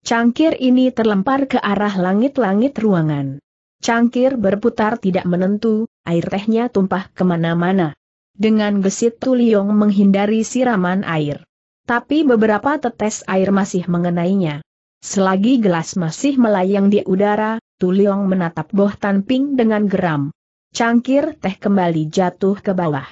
Cangkir ini terlempar ke arah langit-langit ruangan. Cangkir berputar tidak menentu, air tehnya tumpah kemana-mana. Dengan gesit Tuliong menghindari siraman air. Tapi beberapa tetes air masih mengenainya. Selagi gelas masih melayang di udara, Tuliong menatap Boh Tanping dengan geram. Cangkir teh kembali jatuh ke bawah.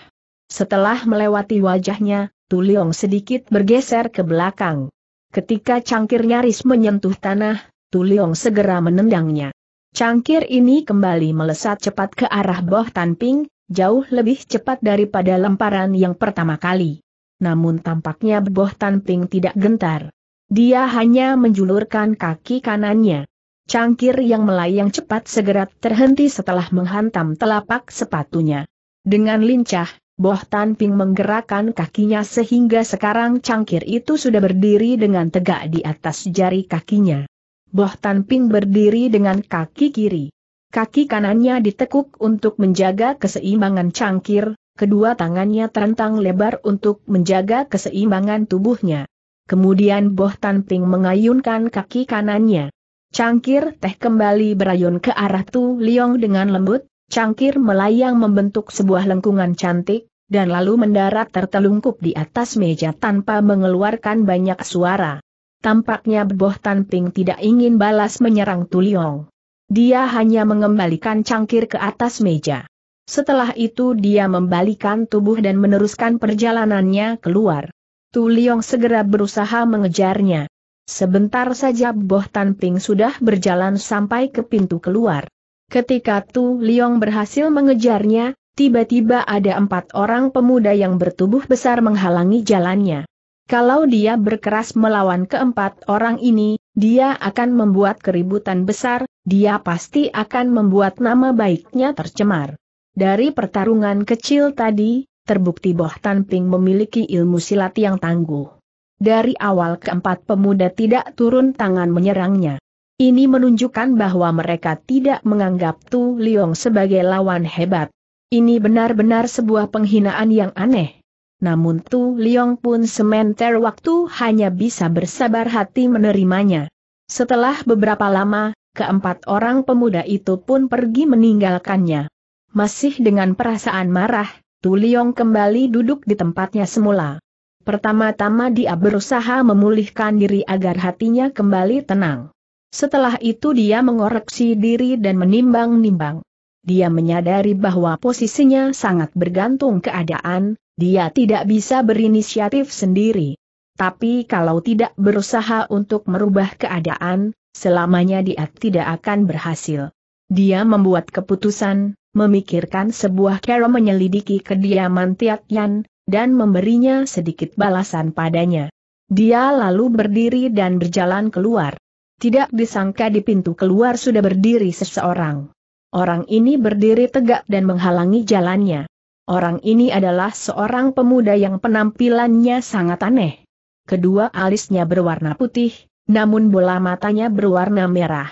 Setelah melewati wajahnya, Tuliong sedikit bergeser ke belakang. Ketika cangkir nyaris menyentuh tanah, Tuliong segera menendangnya. Cangkir ini kembali melesat cepat ke arah Boh Tanping, jauh lebih cepat daripada lemparan yang pertama kali. Namun tampaknya Boh Tanping tidak gentar. Dia hanya menjulurkan kaki kanannya. Cangkir yang melayang cepat segera terhenti setelah menghantam telapak sepatunya. Dengan lincah, Boh Tan Ping menggerakkan kakinya sehingga sekarang cangkir itu sudah berdiri dengan tegak di atas jari kakinya. Boh Tan Ping berdiri dengan kaki kiri. Kaki kanannya ditekuk untuk menjaga keseimbangan cangkir, kedua tangannya terentang lebar untuk menjaga keseimbangan tubuhnya. Kemudian Boh Tan Ping mengayunkan kaki kanannya. Cangkir teh kembali berayun ke arah Tu Liong dengan lembut, cangkir melayang membentuk sebuah lengkungan cantik, dan lalu mendarat tertelungkup di atas meja tanpa mengeluarkan banyak suara. Tampaknya Boh Tanping tidak ingin balas menyerang Tuliong. Dia hanya mengembalikan cangkir ke atas meja. Setelah itu dia membalikan tubuh dan meneruskan perjalanannya keluar. Tuliong segera berusaha mengejarnya. Sebentar saja Boh Tanping sudah berjalan sampai ke pintu keluar. Ketika Tu Liong berhasil mengejarnya, tiba-tiba ada empat orang pemuda yang bertubuh besar menghalangi jalannya. Kalau dia berkeras melawan keempat orang ini, dia akan membuat keributan besar, dia pasti akan membuat nama baiknya tercemar. Dari pertarungan kecil tadi, terbukti Boh Tanping memiliki ilmu silat yang tangguh. Dari awal keempat pemuda tidak turun tangan menyerangnya. Ini menunjukkan bahwa mereka tidak menganggap Tu Liong sebagai lawan hebat. Ini benar-benar sebuah penghinaan yang aneh. Namun Tu Liong pun sementer waktu hanya bisa bersabar hati menerimanya. Setelah beberapa lama, keempat orang pemuda itu pun pergi meninggalkannya. Masih dengan perasaan marah, Tu Liong kembali duduk di tempatnya semula. Pertama-tama dia berusaha memulihkan diri agar hatinya kembali tenang. Setelah itu dia mengoreksi diri dan menimbang-nimbang. Dia menyadari bahwa posisinya sangat bergantung keadaan, dia tidak bisa berinisiatif sendiri. Tapi kalau tidak berusaha untuk merubah keadaan, selamanya dia tidak akan berhasil. Dia membuat keputusan, memikirkan sebuah cara menyelidiki kediaman Tiat Yan, dan memberinya sedikit balasan padanya. Dia lalu berdiri dan berjalan keluar. Tidak disangka di pintu keluar sudah berdiri seseorang. Orang ini berdiri tegak dan menghalangi jalannya. Orang ini adalah seorang pemuda yang penampilannya sangat aneh. Kedua alisnya berwarna putih, namun bola matanya berwarna merah.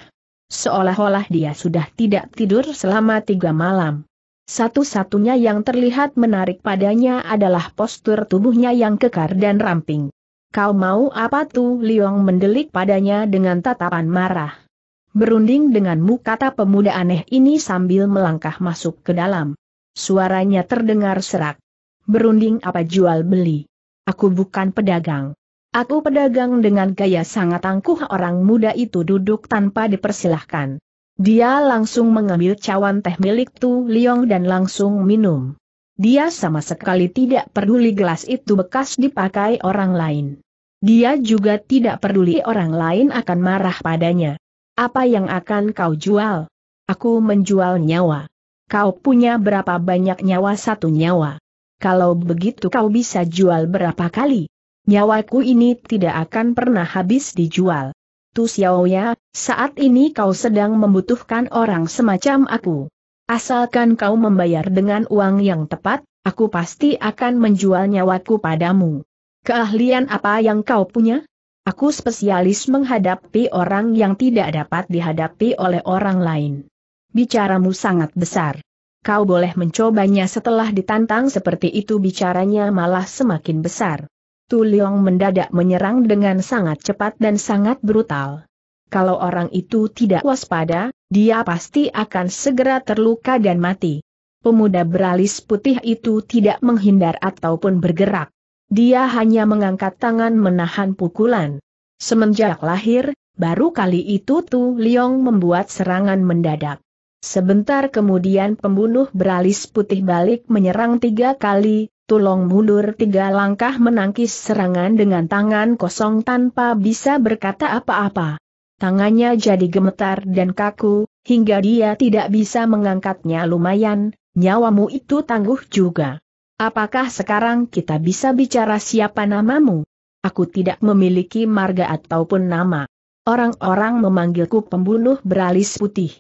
Seolah-olah dia sudah tidak tidur selama tiga malam. Satu-satunya yang terlihat menarik padanya adalah postur tubuhnya yang kekar dan ramping. Kau mau apa tuh? Liong mendelik padanya dengan tatapan marah berunding denganmu kata pemuda aneh ini sambil melangkah masuk ke dalam. Suaranya terdengar serak. Berunding apa jual beli? Aku bukan pedagang. Aku pedagang dengan gaya sangat angkuh orang muda itu duduk tanpa dipersilahkan. Dia langsung mengambil cawan teh milik Tu Liong dan langsung minum. Dia sama sekali tidak peduli gelas itu bekas dipakai orang lain. Dia juga tidak peduli orang lain akan marah padanya. Apa yang akan kau jual? Aku menjual nyawa. Kau punya berapa banyak nyawa satu nyawa? Kalau begitu kau bisa jual berapa kali? Nyawaku ini tidak akan pernah habis dijual. Tu Xiaoya, saat ini kau sedang membutuhkan orang semacam aku. Asalkan kau membayar dengan uang yang tepat, aku pasti akan menjual nyawaku padamu. Keahlian apa yang kau punya? Aku spesialis menghadapi orang yang tidak dapat dihadapi oleh orang lain. Bicaramu sangat besar. Kau boleh mencobanya setelah ditantang seperti itu bicaranya malah semakin besar. Tu Leong mendadak menyerang dengan sangat cepat dan sangat brutal. Kalau orang itu tidak waspada, dia pasti akan segera terluka dan mati. Pemuda beralis putih itu tidak menghindar ataupun bergerak. Dia hanya mengangkat tangan menahan pukulan. Semenjak lahir, baru kali itu Tu Liong membuat serangan mendadak. Sebentar kemudian pembunuh beralis putih balik menyerang tiga kali, Tulong mundur tiga langkah menangkis serangan dengan tangan kosong tanpa bisa berkata apa-apa. Tangannya jadi gemetar dan kaku, hingga dia tidak bisa mengangkatnya lumayan, nyawamu itu tangguh juga. Apakah sekarang kita bisa bicara siapa namamu? Aku tidak memiliki marga ataupun nama. Orang-orang memanggilku pembunuh beralis putih.